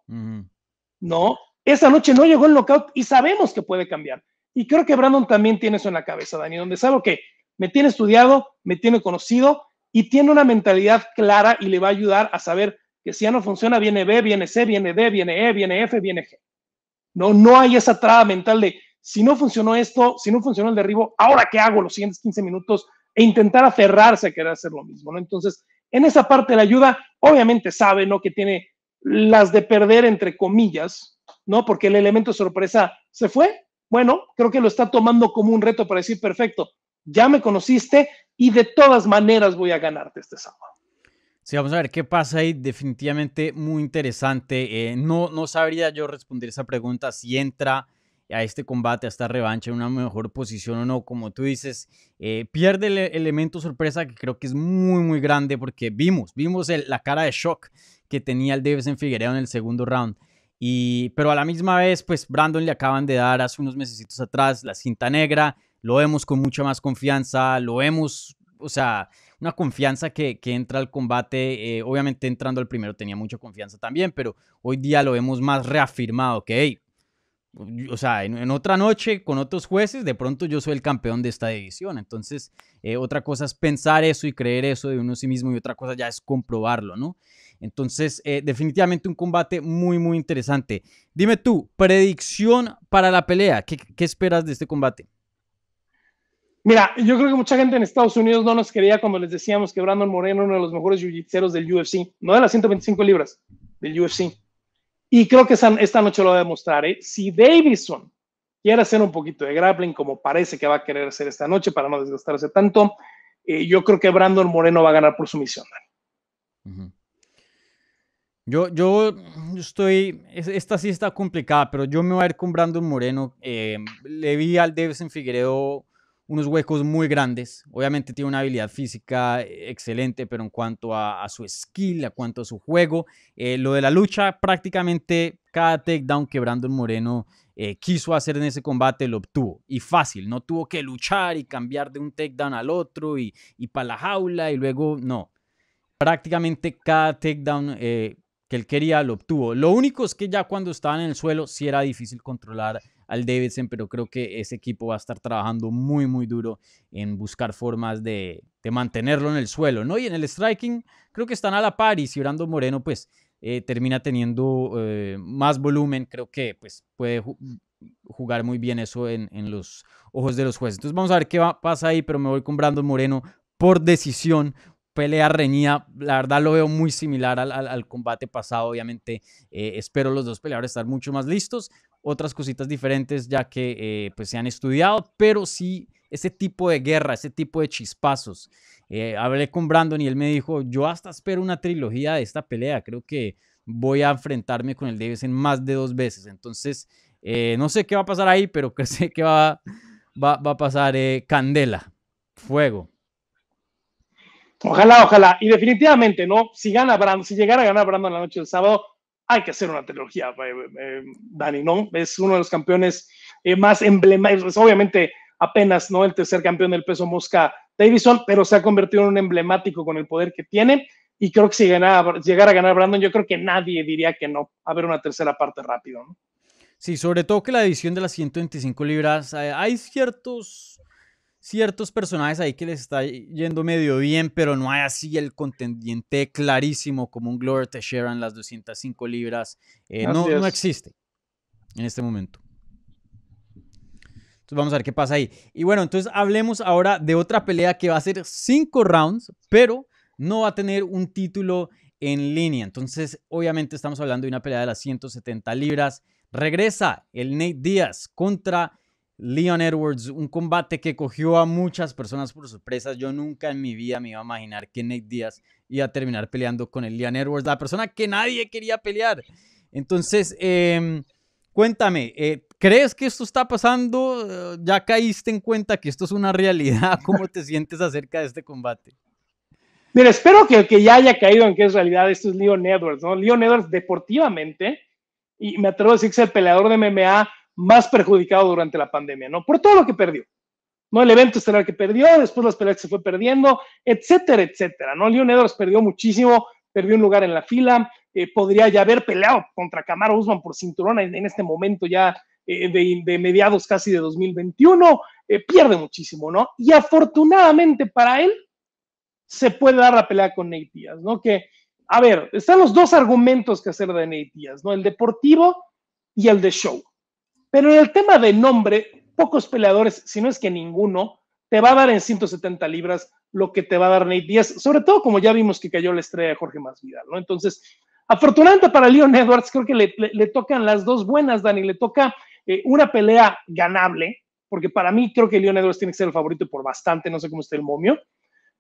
No, esa noche no llegó el knockout y sabemos que puede cambiar. Y creo que Brandon también tiene eso en la cabeza, Dani, donde sabe que me tiene estudiado, me tiene conocido y tiene una mentalidad clara y le va a ayudar a saber que si ya no funciona, viene B, viene C, viene D, viene E, viene F, viene G. No, no hay esa traba mental de si no funcionó esto, si no funcionó el derribo, ahora qué hago los siguientes 15 minutos e intentar aferrarse a querer hacer lo mismo, Entonces, en esa parte de la ayuda, obviamente sabe, ¿no? Que tiene las de perder, entre comillas, ¿no? Porque el elemento sorpresa se fue. Bueno, creo que lo está tomando como un reto para decir, perfecto, ya me conociste y de todas maneras voy a ganarte este sábado. Sí, vamos a ver qué pasa ahí. Definitivamente muy interesante. Eh, no, no sabría yo responder esa pregunta si entra a este combate, a esta revancha, en una mejor posición o no. Como tú dices, eh, pierde el elemento sorpresa que creo que es muy, muy grande porque vimos, vimos la cara de shock que tenía el Davis en Figueiredo en el segundo round. Y, pero a la misma vez, pues Brandon le acaban de dar hace unos mesecitos atrás la cinta negra. Lo vemos con mucha más confianza, lo vemos, o sea, una confianza que, entra al combate. Eh, obviamente entrando al primero tenía mucha confianza también, pero hoy día lo vemos más reafirmado que, o sea, en, otra noche con otros jueces, de pronto yo soy el campeón de esta división. Entonces, eh, otra cosa es pensar eso y creer eso de uno sí mismo y otra cosa ya es comprobarlo, ¿no? Entonces, eh, definitivamente un combate muy, muy interesante. Dime tú, predicción para la pelea, qué esperas de este combate? Mira, yo creo que mucha gente en Estados Unidos no nos quería cuando les decíamos que Brandon Moreno era uno de los mejores jiu del UFC, no de las 125 libras, del UFC. Y creo que esta noche lo va a demostrar. ¿eh? Si Davison quiere hacer un poquito de grappling, como parece que va a querer hacer esta noche para no desgastarse tanto, eh, yo creo que Brandon Moreno va a ganar por sumisión. misión. Yo, yo estoy, esta sí está complicada, pero yo me voy a ir con Brandon Moreno. Eh, le vi al Davison Figueredo unos huecos muy grandes. Obviamente tiene una habilidad física eh, excelente, pero en cuanto a, su skill, a cuanto a su juego, eh, lo de la lucha, prácticamente cada takedown que Brandon Moreno eh, quiso hacer en ese combate lo obtuvo. Y fácil, no tuvo que luchar y cambiar de un takedown al otro y, y para la jaula y luego no. Prácticamente cada takedown que él quería lo obtuvo. Lo único es que ya cuando estaban en el suelo sí era difícil controlar al Davidson, pero creo que ese equipo va a estar trabajando muy, muy duro en buscar formas de, mantenerlo en el suelo, ¿no? Y en el striking creo que están a la par y si Orlando Moreno, pues, eh, termina teniendo eh, más volumen, creo que, pues, puede jugar muy bien eso en, los ojos de los jueces. Entonces vamos a ver qué va, pasa ahí, pero me voy con Brando Moreno por decisión, pelea reñida. La verdad lo veo muy similar al, combate pasado. Obviamente, eh, espero los dos peleadores estar mucho más listos otras cositas diferentes ya que eh, pues se han estudiado, pero sí ese tipo de guerra, ese tipo de chispazos. Eh, hablé con Brandon y él me dijo, yo hasta espero una trilogía de esta pelea, creo que voy a enfrentarme con el Davis en más de dos veces, entonces eh, no sé qué va a pasar ahí, pero sé que va, va, a pasar candela, fuego. Ojalá, ojalá. Y definitivamente, ¿no? Si gana si llegara a ganar Brandon la noche del sábado, hay que hacer una trilogía, eh, eh, Dani, ¿no? Es uno de los campeones eh, más emblemáticos, pues, obviamente apenas, ¿no? El tercer campeón del peso mosca Davison, pero se ha convertido en un emblemático con el poder que tiene. Y creo que si llegara a ganar Brandon, yo creo que nadie diría que no. A ver una tercera parte rápido, ¿no? Sí, sobre todo que la división de las 125 libras, hay ciertos ciertos personajes ahí que les está yendo medio bien, pero no hay así el contendiente clarísimo como un Glover Teixeira en las 205 libras. Eh, no, no existe en este momento. Entonces vamos a ver qué pasa ahí. Y bueno, entonces hablemos ahora de otra pelea que va a ser cinco rounds, pero no va a tener un título en línea. Entonces, obviamente estamos hablando de una pelea de las 170 libras. Regresa el Nate Díaz contra Leon Edwards, un combate que cogió a muchas personas por sorpresa. Yo nunca en mi vida me iba a imaginar que Nate Díaz iba a terminar peleando con el Leon Edwards, la persona que nadie quería pelear. Entonces, em, cuéntame, eh, ¿crees que esto está pasando? Eh, ¿Ya caíste en cuenta que esto es una realidad? ¿Cómo te sientes acerca de este combate? Mira, espero que el que ya haya caído en que es realidad, esto es Leon Edwards, ¿no? Leon Edwards deportivamente, y me atrevo a decir que es el peleador de MMA más perjudicado durante la pandemia, ¿no? Por todo lo que perdió. ¿no? El evento estelar que perdió, después las peleas que se fue perdiendo, etcétera, etcétera, ¿no? Leon Edwards perdió muchísimo, perdió un lugar en la fila, eh, podría ya haber peleado contra Camaro Usman por cinturón en, este momento ya eh, de, mediados casi de 2021, eh, pierde muchísimo, ¿no? Y afortunadamente para él, se puede dar la pelea con Nate Díaz, ¿no? Que, a ver, están los dos argumentos que hacer de Nate Díaz, ¿no? El deportivo y el de show, pero en el tema de nombre, pocos peleadores, si no es que ninguno, te va a dar en 170 libras lo que te va a dar Nate Diaz, sobre todo como ya vimos que cayó la estrella de Jorge Masvidal, ¿no? Entonces, afortunadamente para Leon Edwards, creo que le, tocan las dos buenas, Dani, le toca eh, una pelea ganable, porque para mí creo que Leon Edwards tiene que ser el favorito por bastante, no sé cómo esté el momio,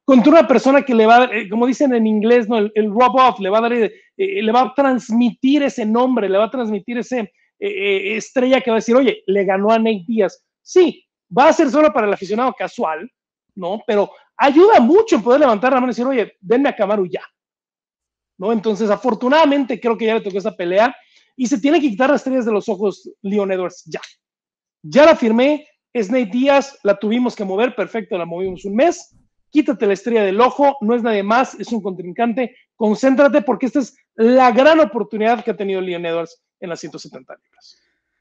contra una persona que le va eh, como dicen en inglés, ¿no? El, el off, le va a dar, eh, le va a transmitir ese nombre, le va a transmitir ese, eh, eh, estrella que va a decir, oye, le ganó a Nate Díaz. Sí, va a ser solo para el aficionado casual, ¿no? Pero ayuda mucho en poder levantar la mano y decir, oye, denme a Camaru ya. ¿No? Entonces, afortunadamente, creo que ya le tocó esa pelea y se tiene que quitar las estrellas de los ojos Leon Edwards ya. Ya la firmé, es Nate Díaz, la tuvimos que mover, perfecto, la movimos un mes. Quítate la estrella del ojo, no es nadie más, es un contrincante. Concéntrate porque esta es la gran oportunidad que ha tenido Leon Edwards en las 170 libras.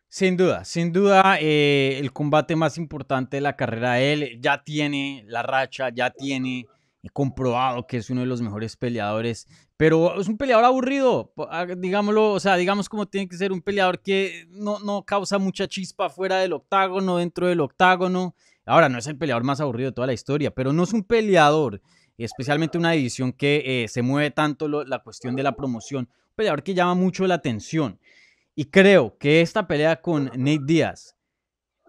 Sin duda, sin duda, eh, el combate más importante de la carrera él ya tiene la racha, ya tiene eh, comprobado que es uno de los mejores peleadores, pero es un peleador aburrido, ah, digámoslo, o sea, digamos como tiene que ser un peleador que no, no causa mucha chispa fuera del octágono, dentro del octágono. Ahora, no es el peleador más aburrido de toda la historia, pero no es un peleador, especialmente una división que eh, se mueve tanto la cuestión de la promoción, un peleador que llama mucho la atención. Y creo que esta pelea con Nate Díaz,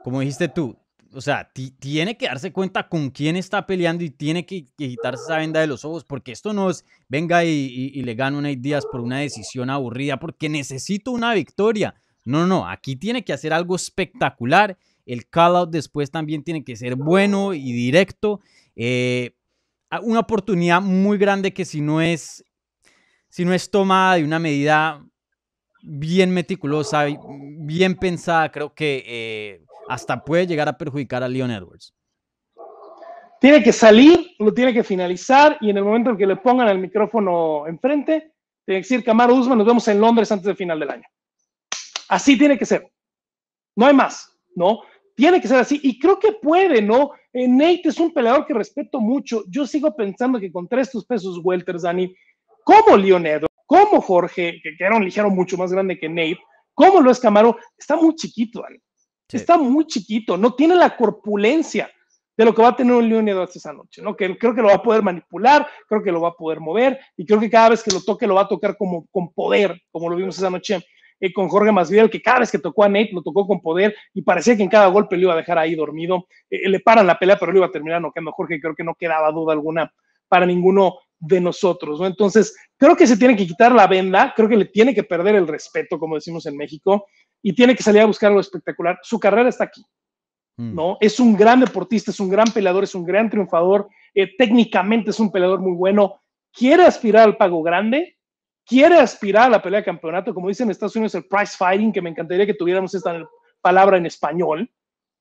como dijiste tú, o sea, tiene que darse cuenta con quién está peleando y tiene que, quitarse esa venda de los ojos, porque esto no es venga y, le gano Nate Díaz por una decisión aburrida, porque necesito una victoria. No, no, aquí tiene que hacer algo espectacular. El call out después también tiene que ser bueno y directo. Eh, una oportunidad muy grande que si no es, si no es tomada de una medida bien meticulosa, bien pensada, creo que eh, hasta puede llegar a perjudicar a Leon Edwards. Tiene que salir, lo tiene que finalizar y en el momento en que le pongan el micrófono enfrente, tiene que decir, Camaro Usman, nos vemos en Londres antes del final del año. Así tiene que ser. No hay más, ¿no? Tiene que ser así y creo que puede, ¿no? Eh, Nate es un peleador que respeto mucho. Yo sigo pensando que con tres tus pesos welters, Dani, como Leon Edwards, como Jorge, que, que, era un ligero mucho más grande que Nate, cómo lo es Camaro, está muy chiquito, Está muy chiquito, no tiene la corpulencia de lo que va a tener un León Duarte esa noche, ¿no? Que creo que lo va a poder manipular, creo que lo va a poder mover, y creo que cada vez que lo toque, lo va a tocar como con poder, como lo vimos esa noche eh, con Jorge Masvidal, que cada vez que tocó a Nate, lo tocó con poder, y parecía que en cada golpe lo iba a dejar ahí dormido. Eh, le paran la pelea, pero lo iba a terminar no noqueando Jorge, creo que no quedaba duda alguna para ninguno de nosotros, ¿no? Entonces, creo que se tiene que quitar la venda, creo que le tiene que perder el respeto, como decimos en México, y tiene que salir a buscar lo espectacular. Su carrera está aquí, mm. ¿no? Es un gran deportista, es un gran peleador, es un gran triunfador, eh, técnicamente es un peleador muy bueno, quiere aspirar al pago grande, quiere aspirar a la pelea de campeonato, como dicen en Estados Unidos el prize fighting, que me encantaría que tuviéramos esta palabra en español,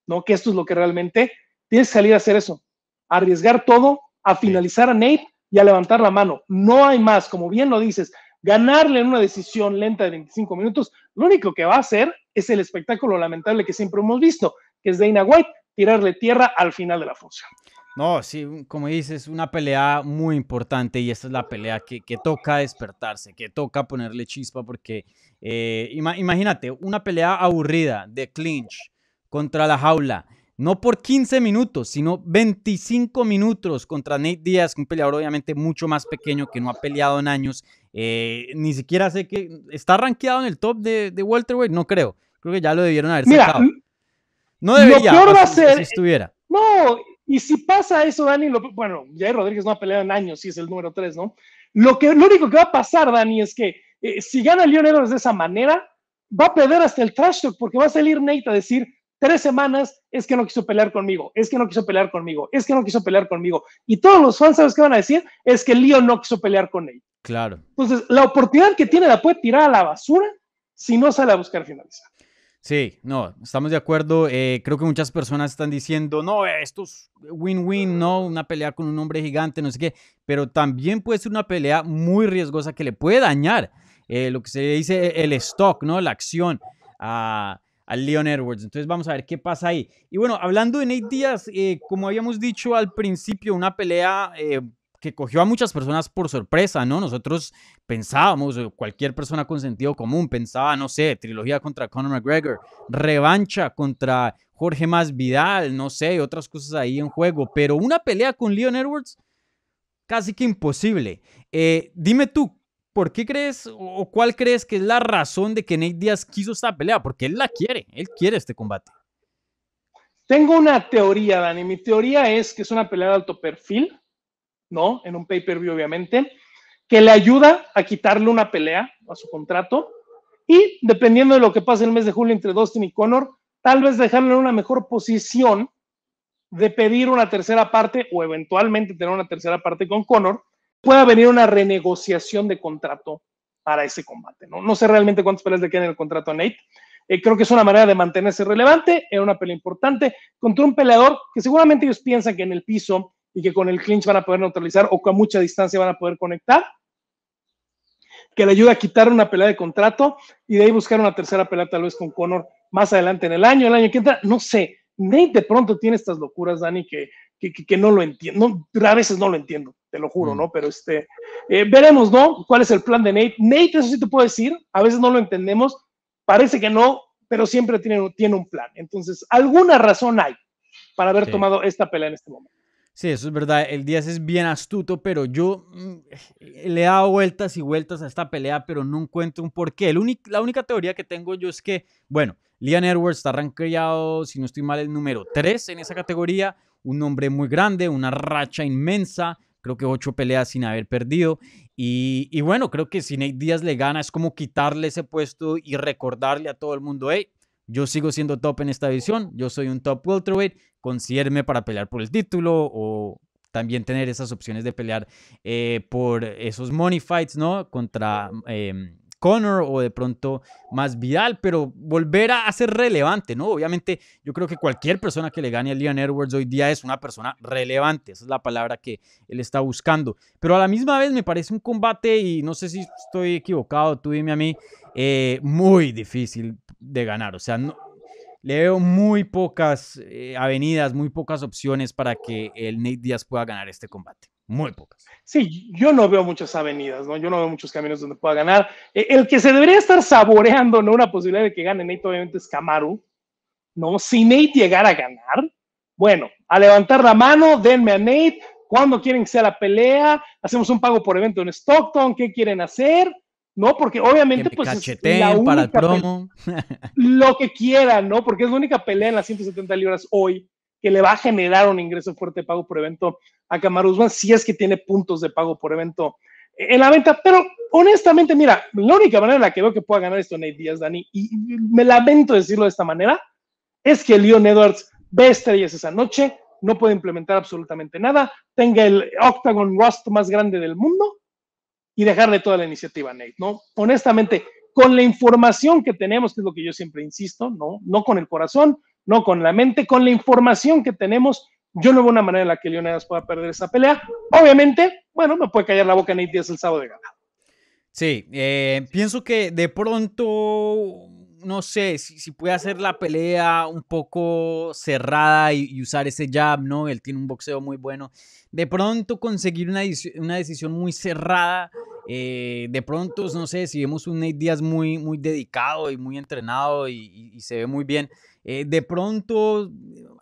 ¿no? Que esto es lo que realmente tiene que salir a hacer eso, arriesgar todo, a finalizar a Nate y a levantar la mano. No hay más, como bien lo dices, ganarle en una decisión lenta de 25 minutos, lo único que va a hacer es el espectáculo lamentable que siempre hemos visto, que es Dana White tirarle tierra al final de la función. No, sí, como dices, una pelea muy importante y esta es la pelea que, toca despertarse, que toca ponerle chispa, porque eh, imagínate, una pelea aburrida de clinch contra la jaula no por 15 minutos, sino 25 minutos contra Nate Diaz, un peleador obviamente mucho más pequeño que no ha peleado en años. Eh, ni siquiera sé que está rankeado en el top de, de Welterweight, no creo. Creo que ya lo debieron haber No debería. Lo peor va a ser. Si estuviera. No, y si pasa eso, Dani, bueno, Jair Rodríguez no ha peleado en años, y es el número 3, ¿no? Lo, que, único que va a pasar, Dani, es que eh, si gana Lionel Edwards de esa manera, va a perder hasta el trash talk porque va a salir Nate a decir tres semanas, es que no quiso pelear conmigo, es que no quiso pelear conmigo, es que no quiso pelear conmigo. Y todos los fans, ¿sabes qué van a decir? Es que Leo no quiso pelear con él. Claro. Entonces, la oportunidad que tiene la puede tirar a la basura si no sale a buscar finalizar. Sí, no, estamos de acuerdo. Eh, creo que muchas personas están diciendo, no, esto es win-win, no, una pelea con un hombre gigante, no sé qué, pero también puede ser una pelea muy riesgosa que le puede dañar eh, lo que se dice el stock, ¿no? La acción. a al Leon Edwards. Entonces vamos a ver qué pasa ahí. Y bueno, hablando de Nate Díaz, eh, como habíamos dicho al principio, una pelea eh, que cogió a muchas personas por sorpresa, ¿no? Nosotros pensábamos, cualquier persona con sentido común pensaba, no sé, trilogía contra Conor McGregor, revancha contra Jorge Más Vidal, no sé, otras cosas ahí en juego, pero una pelea con Leon Edwards casi que imposible. Eh, dime tú, ¿Por qué crees o cuál crees que es la razón de que Nate Díaz quiso esta pelea? Porque él la quiere, él quiere este combate. Tengo una teoría, Dani. Mi teoría es que es una pelea de alto perfil, ¿no? En un pay-per-view, obviamente, que le ayuda a quitarle una pelea a su contrato. Y dependiendo de lo que pase el mes de julio entre Dustin y Connor, tal vez dejarlo en una mejor posición de pedir una tercera parte o eventualmente tener una tercera parte con Connor pueda venir una renegociación de contrato para ese combate. No, no sé realmente cuántas peleas le quedan en el contrato a Nate. Eh, creo que es una manera de mantenerse relevante, era una pelea importante contra un peleador que seguramente ellos piensan que en el piso y que con el clinch van a poder neutralizar o con mucha distancia van a poder conectar, que le ayuda a quitar una pelea de contrato y de ahí buscar una tercera pelea tal vez con Conor más adelante en el año, el año que entra, no sé. Nate de pronto tiene estas locuras, Dani, que, que, no lo entiendo, a veces no lo entiendo te lo juro, mm. ¿no? Pero este, eh, veremos, ¿no? ¿Cuál es el plan de Nate? Nate, eso sí te puedo decir, a veces no lo entendemos, parece que no, pero siempre tiene, tiene un plan. Entonces, alguna razón hay para haber tomado esta pelea en este momento. Sí, eso es verdad. El Díaz es bien astuto, pero yo mm, le he dado vueltas y vueltas a esta pelea, pero no encuentro un porqué. El la única teoría que tengo yo es que, bueno, Lian Edwards está ranqueado si no estoy mal, el número 3 en esa categoría. Un hombre muy grande, una racha inmensa, creo que ocho peleas sin haber perdido. Y, bueno, creo que si Nate Díaz le gana es como quitarle ese puesto y recordarle a todo el mundo, hey, yo sigo siendo top en esta división, yo soy un top welterweight, considéreme para pelear por el título o también tener esas opciones de pelear eh, por esos money fights, ¿no? Contra... Eh, Connor o de pronto más Vidal, pero volver a, ser relevante, ¿no? Obviamente yo creo que cualquier persona que le gane a Leon Edwards hoy día es una persona relevante, esa es la palabra que él está buscando, pero a la misma vez me parece un combate y no sé si estoy equivocado, tú dime a mí, eh, muy difícil de ganar, o sea, le veo muy pocas eh, avenidas, muy pocas opciones para que el Nate Díaz pueda ganar este combate muy pocas. Sí, yo no veo muchas avenidas, ¿no? Yo no veo muchos caminos donde pueda ganar. Eh, el que se debería estar saboreando, ¿no? Una posibilidad de que gane Nate, obviamente, es Camaru, ¿no? Si Nate llegara a ganar, bueno, a levantar la mano, denme a Nate, ¿cuándo quieren que sea la pelea? ¿Hacemos un pago por evento en Stockton? ¿Qué quieren hacer? ¿no? Porque obviamente, pues. la para el promo. lo que quieran, ¿no? Porque es la única pelea en las 170 libras hoy que le va a generar un ingreso fuerte de pago por evento a Kamaru si es que tiene puntos de pago por evento eh, en la venta. Pero honestamente, mira, la única manera en la que veo que pueda ganar esto Nate Díaz, Dani, y me lamento decirlo de esta manera, es que Leon Edwards ve estrellas esa noche, no puede implementar absolutamente nada, tenga el Octagon Rust más grande del mundo y dejarle toda la iniciativa a Nate, ¿no? Honestamente, con la información que tenemos, que es lo que yo siempre insisto, ¿no? No con el corazón, no con la mente, con la información que tenemos. Yo no veo una manera en la que Leonidas pueda perder esa pelea. Obviamente, bueno, me puede callar la boca Nate Diaz el sábado de ganado. Sí, eh, pienso que de pronto, no sé, si, puede hacer la pelea un poco cerrada y, usar ese jab, ¿no? Él tiene un boxeo muy bueno. De pronto conseguir una, decisión muy cerrada. Eh, de pronto, no sé, si vemos un Nate Díaz muy, muy dedicado y muy entrenado y se ve muy bien, eh, de pronto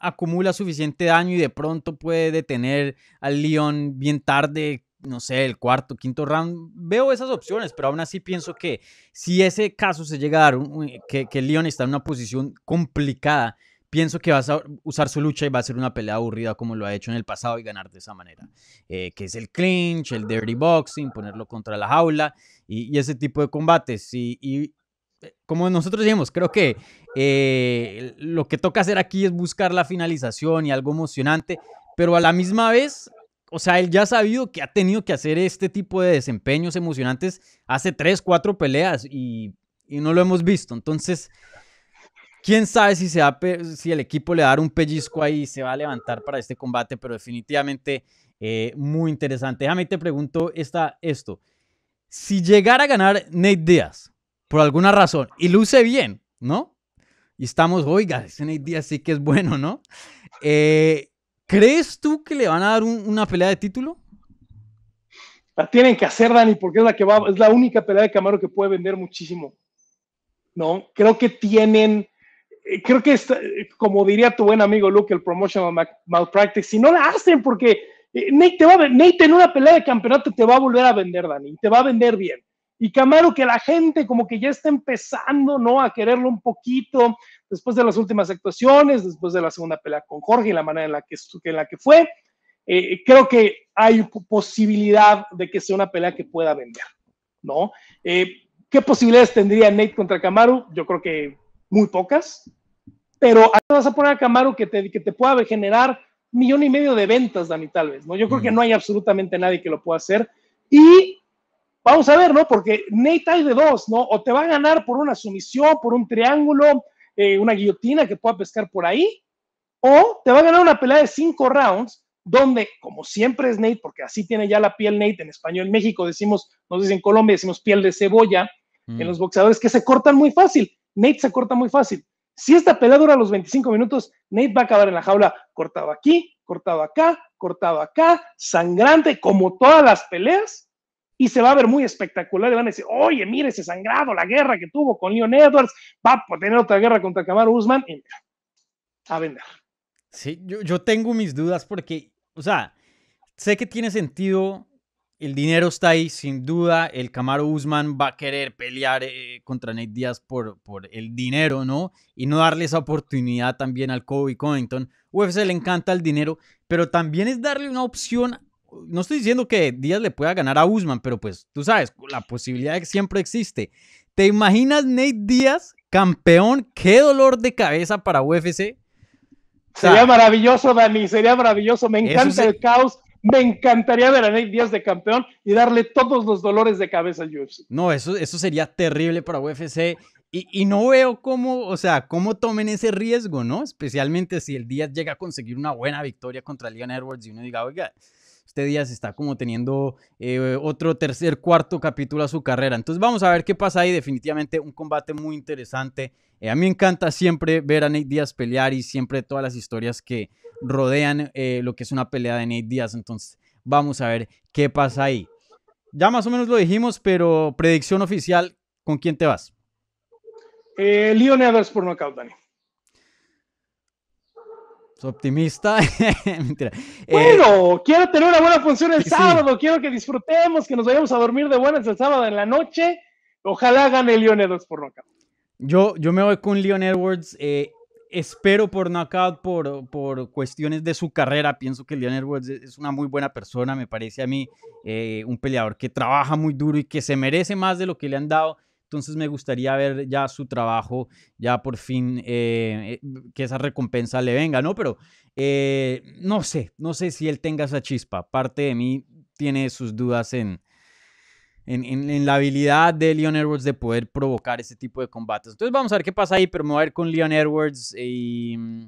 acumula suficiente daño y de pronto puede detener al León bien tarde, no sé, el cuarto, quinto round. Veo esas opciones, pero aún así pienso que si ese caso se llega a dar, que, que León está en una posición complicada, pienso que va a usar su lucha y va a ser una pelea aburrida como lo ha hecho en el pasado y ganar de esa manera, eh, que es el clinch, el dirty boxing, ponerlo contra la jaula y, ese tipo de combates. y, eh, como nosotros dijimos, creo que eh, lo que toca hacer aquí es buscar la finalización y algo emocionante, pero a la misma vez, o sea, él ya ha sabido que ha tenido que hacer este tipo de desempeños emocionantes hace tres, cuatro peleas y, no lo hemos visto. Entonces, quién sabe si, se si el equipo le va a dar un pellizco ahí y se va a levantar para este combate, pero definitivamente eh, muy interesante. Déjame te pregunto esta, esto. Si llegara a ganar Nate Diaz por alguna razón, y luce bien, ¿no? Y estamos, oiga, ese Díaz sí que es bueno, ¿no? Eh, ¿Crees tú que le van a dar una pelea de título? La tienen que hacer, Dani, porque es la que es la única pelea de Camaro que puede vender muchísimo. ¿No? Creo que tienen, eh, creo que es eh, como diría tu buen amigo Luke, el promotional malpractice, si no la hacen, porque te va a, Nate en una pelea de campeonato te va a volver a vender, Dani, te va a vender bien. Y Camaro que la gente como que ya está empezando, ¿no? A quererlo un poquito después de las últimas actuaciones, después de la segunda pelea con Jorge y la manera en la que, en la que fue. Eh, creo que hay posibilidad de que sea una pelea que pueda vender, ¿no? Eh, ¿Qué posibilidades tendría Nate contra Camaro? Yo creo que muy pocas, pero vas a poner a Camaro que te, que te pueda generar millón y medio de ventas, Dani, tal vez, ¿no? Yo creo que no hay absolutamente nadie que lo pueda hacer. Y Vamos a ver, ¿no? Porque Nate hay de dos, ¿no? O te va a ganar por una sumisión, por un triángulo, eh, una guillotina que pueda pescar por ahí, o te va a ganar una pelea de cinco rounds, donde, como siempre es Nate, porque así tiene ya la piel Nate, en español, en México decimos, no dicen en Colombia decimos piel de cebolla, en mm. los boxeadores que se cortan muy fácil. Nate se corta muy fácil. Si esta pelea dura los 25 minutos, Nate va a acabar en la jaula cortado aquí, cortado acá, cortado acá, sangrante, como todas las peleas, y se va a ver muy espectacular. y van a decir, oye, mire ese sangrado, la guerra que tuvo con Leon Edwards, va a tener otra guerra contra Camaro Usman y a vender. Sí, yo, yo tengo mis dudas porque, o sea, sé que tiene sentido, el dinero está ahí, sin duda, el Camaro Usman va a querer pelear eh, contra Nate Díaz por, por el dinero, ¿no? Y no darle esa oportunidad también al Kobe Covington. UFC le encanta el dinero, pero también es darle una opción no estoy diciendo que Díaz le pueda ganar a Usman, pero pues tú sabes, la posibilidad siempre existe. ¿Te imaginas Nate Díaz, campeón? Qué dolor de cabeza para UFC. sería maravilloso, Dani, sería maravilloso. Me encanta el caos. Me encantaría ver a Nate Díaz de campeón y darle todos los dolores de cabeza a UFC. No, eso, eso sería terrible para UFC. Y, y, no veo cómo, o sea, cómo tomen ese riesgo, ¿no? Especialmente si el Díaz llega a conseguir una buena victoria contra Leon Edwards y uno diga, oiga, este Díaz está como teniendo eh, otro tercer, cuarto capítulo a su carrera. Entonces vamos a ver qué pasa ahí. Definitivamente un combate muy interesante. Eh, a mí me encanta siempre ver a Nate Díaz pelear y siempre todas las historias que rodean eh, lo que es una pelea de Nate Díaz. Entonces vamos a ver qué pasa ahí. Ya más o menos lo dijimos, pero predicción oficial, ¿con quién te vas? Eh, Leon Edwards por nocaut, Dani soy optimista. Mentira. Eh, bueno, quiero tener una buena función el sábado, quiero que disfrutemos, que nos vayamos a dormir de buenas el sábado en la noche. Ojalá gane Leon Edwards por knockout. Yo, yo me voy con Leon Edwards. Eh, espero por knockout, por, por cuestiones de su carrera. Pienso que Leon Edwards es una muy buena persona, me parece a mí. Eh, un peleador que trabaja muy duro y que se merece más de lo que le han dado. Entonces me gustaría ver ya su trabajo, ya por fin eh, eh, que esa recompensa le venga, ¿no? Pero eh, no sé, no sé si él tenga esa chispa. Parte de mí tiene sus dudas en, en, la habilidad de Leon Edwards de poder provocar ese tipo de combates. Entonces vamos a ver qué pasa ahí, pero me voy a ir con Leon Edwards y mm,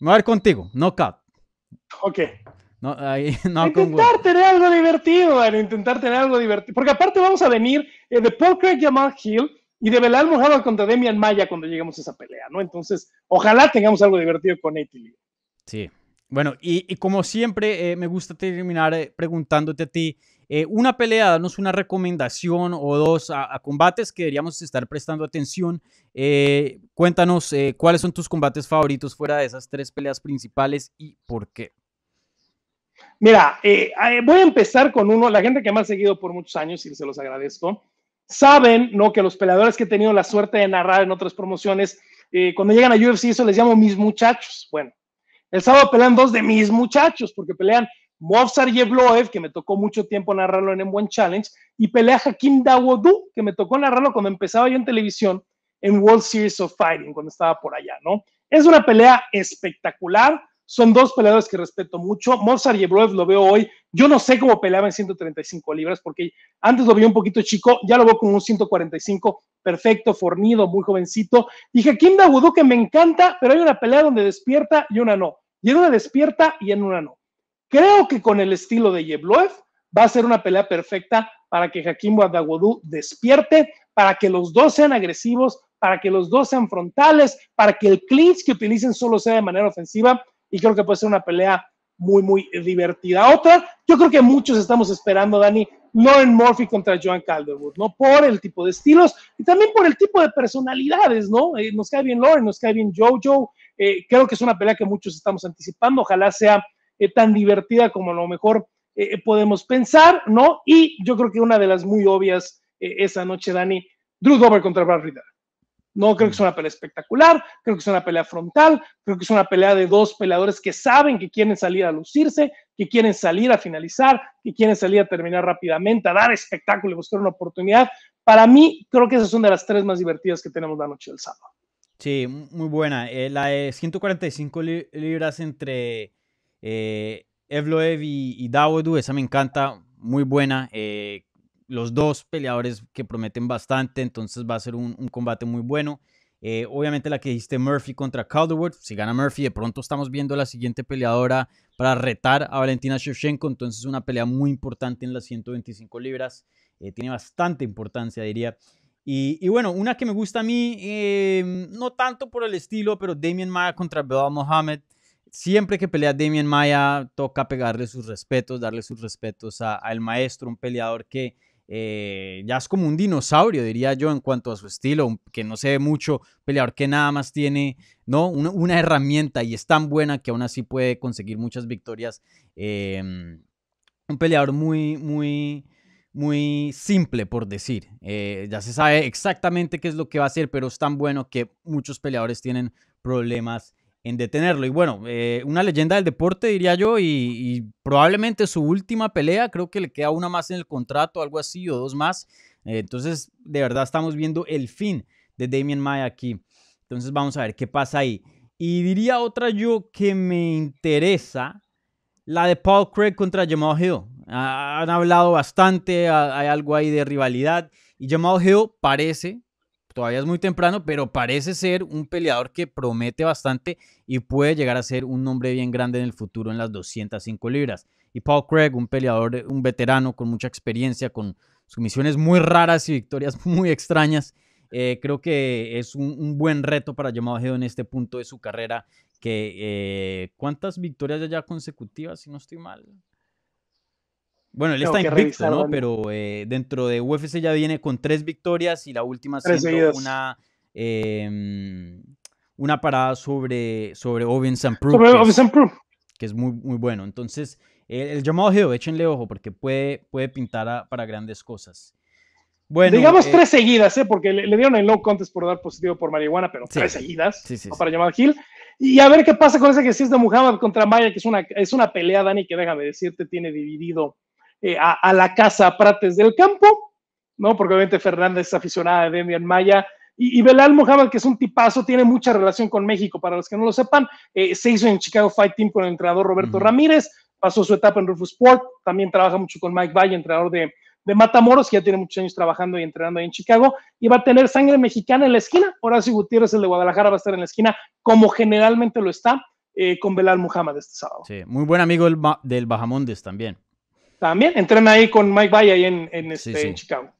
me voy a ir contigo, Ok. No, intentar tener algo divertido, intentar tener algo divertido. Porque aparte vamos a venir eh, de Paul Craig Jamal Hill y de Belal contra Demian Maya cuando lleguemos a esa pelea, ¿no? Entonces, ojalá tengamos algo divertido con Lee. Sí. Bueno, y, como siempre, eh, me gusta terminar eh, preguntándote a ti una pelea, danos una recomendación o dos a combates que deberíamos estar prestando atención. cuéntanos cuáles son tus combates favoritos fuera de esas tres peleas principales y por qué. Mira, eh, eh, voy a empezar con uno, la gente que me ha seguido por muchos años y se los agradezco, saben ¿no? que los peleadores que he tenido la suerte de narrar en otras promociones, eh, cuando llegan a UFC, eso les llamo mis muchachos. Bueno, el sábado pelean dos de mis muchachos, porque pelean Movsar Yevloev, que me tocó mucho tiempo narrarlo en M1 Challenge, y pelea Hakim Dawodu, que me tocó narrarlo cuando empezaba yo en televisión en World Series of Fighting, cuando estaba por allá, ¿no? Es una pelea espectacular. Son dos peleadores que respeto mucho. Mozart Yebroev lo veo hoy. Yo no sé cómo peleaba en 135 libras, porque antes lo vi un poquito chico, ya lo veo con un 145, perfecto, fornido, muy jovencito. Y Hakim Dagudú, que me encanta, pero hay una pelea donde despierta y una no. Y en una despierta y en una no. Creo que con el estilo de Yebloev va a ser una pelea perfecta para que Hakim Dagodú despierte, para que los dos sean agresivos, para que los dos sean frontales, para que el clinch que utilicen solo sea de manera ofensiva y creo que puede ser una pelea muy, muy divertida. Otra, yo creo que muchos estamos esperando, Dani, Lauren Murphy contra Joan Calderwood, ¿no? Por el tipo de estilos y también por el tipo de personalidades, ¿no? Eh, nos cae bien Lauren, nos cae bien Jojo. Eh, creo que es una pelea que muchos estamos anticipando. Ojalá sea eh, tan divertida como a lo mejor podemos pensar, ¿no? Y yo creo que una de las muy obvias esa noche, Dani, Drew Dover contra Brad Ritter. No creo que sea una pelea espectacular, creo que es una pelea frontal, creo que es una pelea de dos peleadores que saben que quieren salir a lucirse, que quieren salir a finalizar, que quieren salir a terminar rápidamente, a dar espectáculo y buscar una oportunidad. Para mí, creo que esas son de las tres más divertidas que tenemos la noche del sábado. Sí, muy buena. Eh, la de 145 libras entre eh, Evloev y, Dawodu, esa me encanta, muy buena. Eh, los dos peleadores que prometen bastante, entonces va a ser un, combate muy bueno. Eh, obviamente la que dijiste Murphy contra Calderwood, si gana Murphy, de pronto estamos viendo la siguiente peleadora para retar a Valentina Shevchenko, entonces una pelea muy importante en las 125 libras, eh, tiene bastante importancia diría. Y, bueno, una que me gusta a mí, em, no tanto por el estilo, pero Damien Maya contra Belal Mohamed, siempre que pelea Damien Maya toca pegarle sus respetos, darle sus respetos al maestro, un peleador que eh, ya es como un dinosaurio, diría yo, en cuanto a su estilo, que no se ve mucho peleador que nada más tiene ¿no? una, herramienta y es tan buena que aún así puede conseguir muchas victorias. Eh, un peleador muy, muy, muy simple, por decir. Eh, ya se sabe exactamente qué es lo que va a hacer, pero es tan bueno que muchos peleadores tienen problemas en detenerlo. Y bueno, eh, una leyenda del deporte, diría yo, y, probablemente su última pelea, creo que le queda una más en el contrato, algo así, o dos más. Eh, entonces, de verdad, estamos viendo el fin de Damien Maya aquí. Entonces, vamos a ver qué pasa ahí. Y diría otra yo que me interesa, la de Paul Craig contra Jamal Hill. han hablado bastante, hay algo ahí de rivalidad. Y Jamal Hill parece todavía es muy temprano, pero parece ser un peleador que promete bastante y puede llegar a ser un nombre bien grande en el futuro en las 205 libras. Y Paul Craig, un peleador, un veterano con mucha experiencia, con sumisiones muy raras y victorias muy extrañas. Eh, creo que es un, buen reto para Yamaha en este punto de su carrera. Que, eh, ¿Cuántas victorias ya consecutivas, si no estoy mal? Bueno, él está invicto, ¿no? Pero eh, dentro de UFC ya viene con tres victorias y la última siendo una, em, una parada sobre, sobre Ovin Sobre que, es, que es muy, muy bueno. Entonces, el, llamado Geo, échenle ojo porque puede, puede pintar para grandes cosas. Bueno, Digamos eh, tres seguidas, ¿eh? porque le, dieron el no contest por dar positivo por marihuana, pero tres seguidas para llamar Hill. Y a ver qué pasa con ese que sí es de Muhammad contra Maya, que es una, es una pelea, Dani, que déjame decirte, tiene dividido eh, a, la casa Prates del Campo, ¿no? Porque obviamente Fernández es aficionada de Demian Maya. Y, Belal Mohamed, que es un tipazo, tiene mucha relación con México, para los que no lo sepan. Eh, se hizo en Chicago Fight Team con el entrenador Roberto Ramírez, pasó su etapa en Rufus Sport, también trabaja mucho con Mike Valle, entrenador de, de Matamoros, que ya tiene muchos años trabajando y entrenando ahí en Chicago, y va a tener sangre mexicana en la esquina. Horacio Gutiérrez, el de Guadalajara, va a estar en la esquina, como generalmente lo está eh, con Belal Muhammad este sábado. Sí, muy buen amigo del Bajamondes también también entren ahí con Mike Bay ahí en, este, en, Chicago.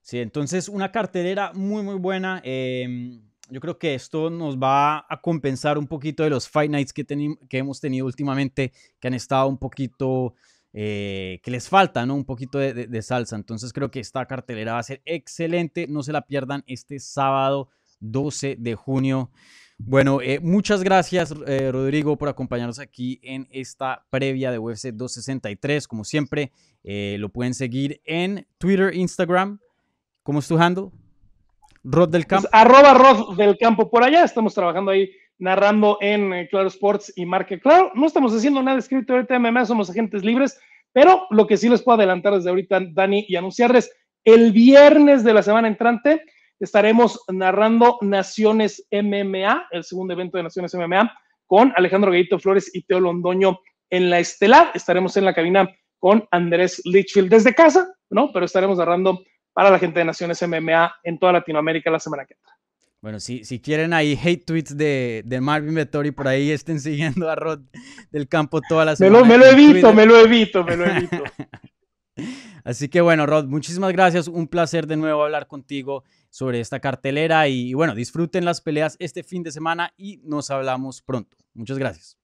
Sí, entonces una cartelera muy, muy buena. Em, yo creo que esto nos va a compensar un poquito de los Fight Nights que, que hemos tenido últimamente, que han estado un poquito, eh, que les falta, ¿no? Un poquito de, salsa. Entonces creo que esta cartelera va a ser excelente. No se la pierdan este sábado 12 de junio. Bueno, eh, muchas gracias eh, Rodrigo por acompañarnos aquí en esta previa de UFC 263. Como siempre, eh, lo pueden seguir en Twitter, Instagram. ¿Cómo es tu handle? Rod del pues, Campo. Rod del Campo por allá. Estamos trabajando ahí narrando en Claro Sports y Market Claro. No estamos haciendo nada escrito ahorita MMA, somos agentes libres, pero lo que sí les puedo adelantar desde ahorita, Dani, y anunciarles, el viernes de la semana entrante estaremos narrando Naciones MMA, el segundo evento de Naciones MMA, con Alejandro Gallito Flores y Teo Londoño en la estelar. Estaremos en la cabina con Andrés Litchfield desde casa, ¿no? Pero estaremos narrando para la gente de Naciones MMA en toda Latinoamérica la semana que entra. Bueno, si, si quieren ahí hate tweets de, Marvin Vettori, por ahí estén siguiendo a Rod del campo toda la semana. Me lo, me lo evito, me lo evito, me lo evito. Así que bueno, Rod, muchísimas gracias. Un placer de nuevo hablar contigo sobre esta cartelera y, bueno, disfruten las peleas este fin de semana y nos hablamos pronto. Muchas gracias.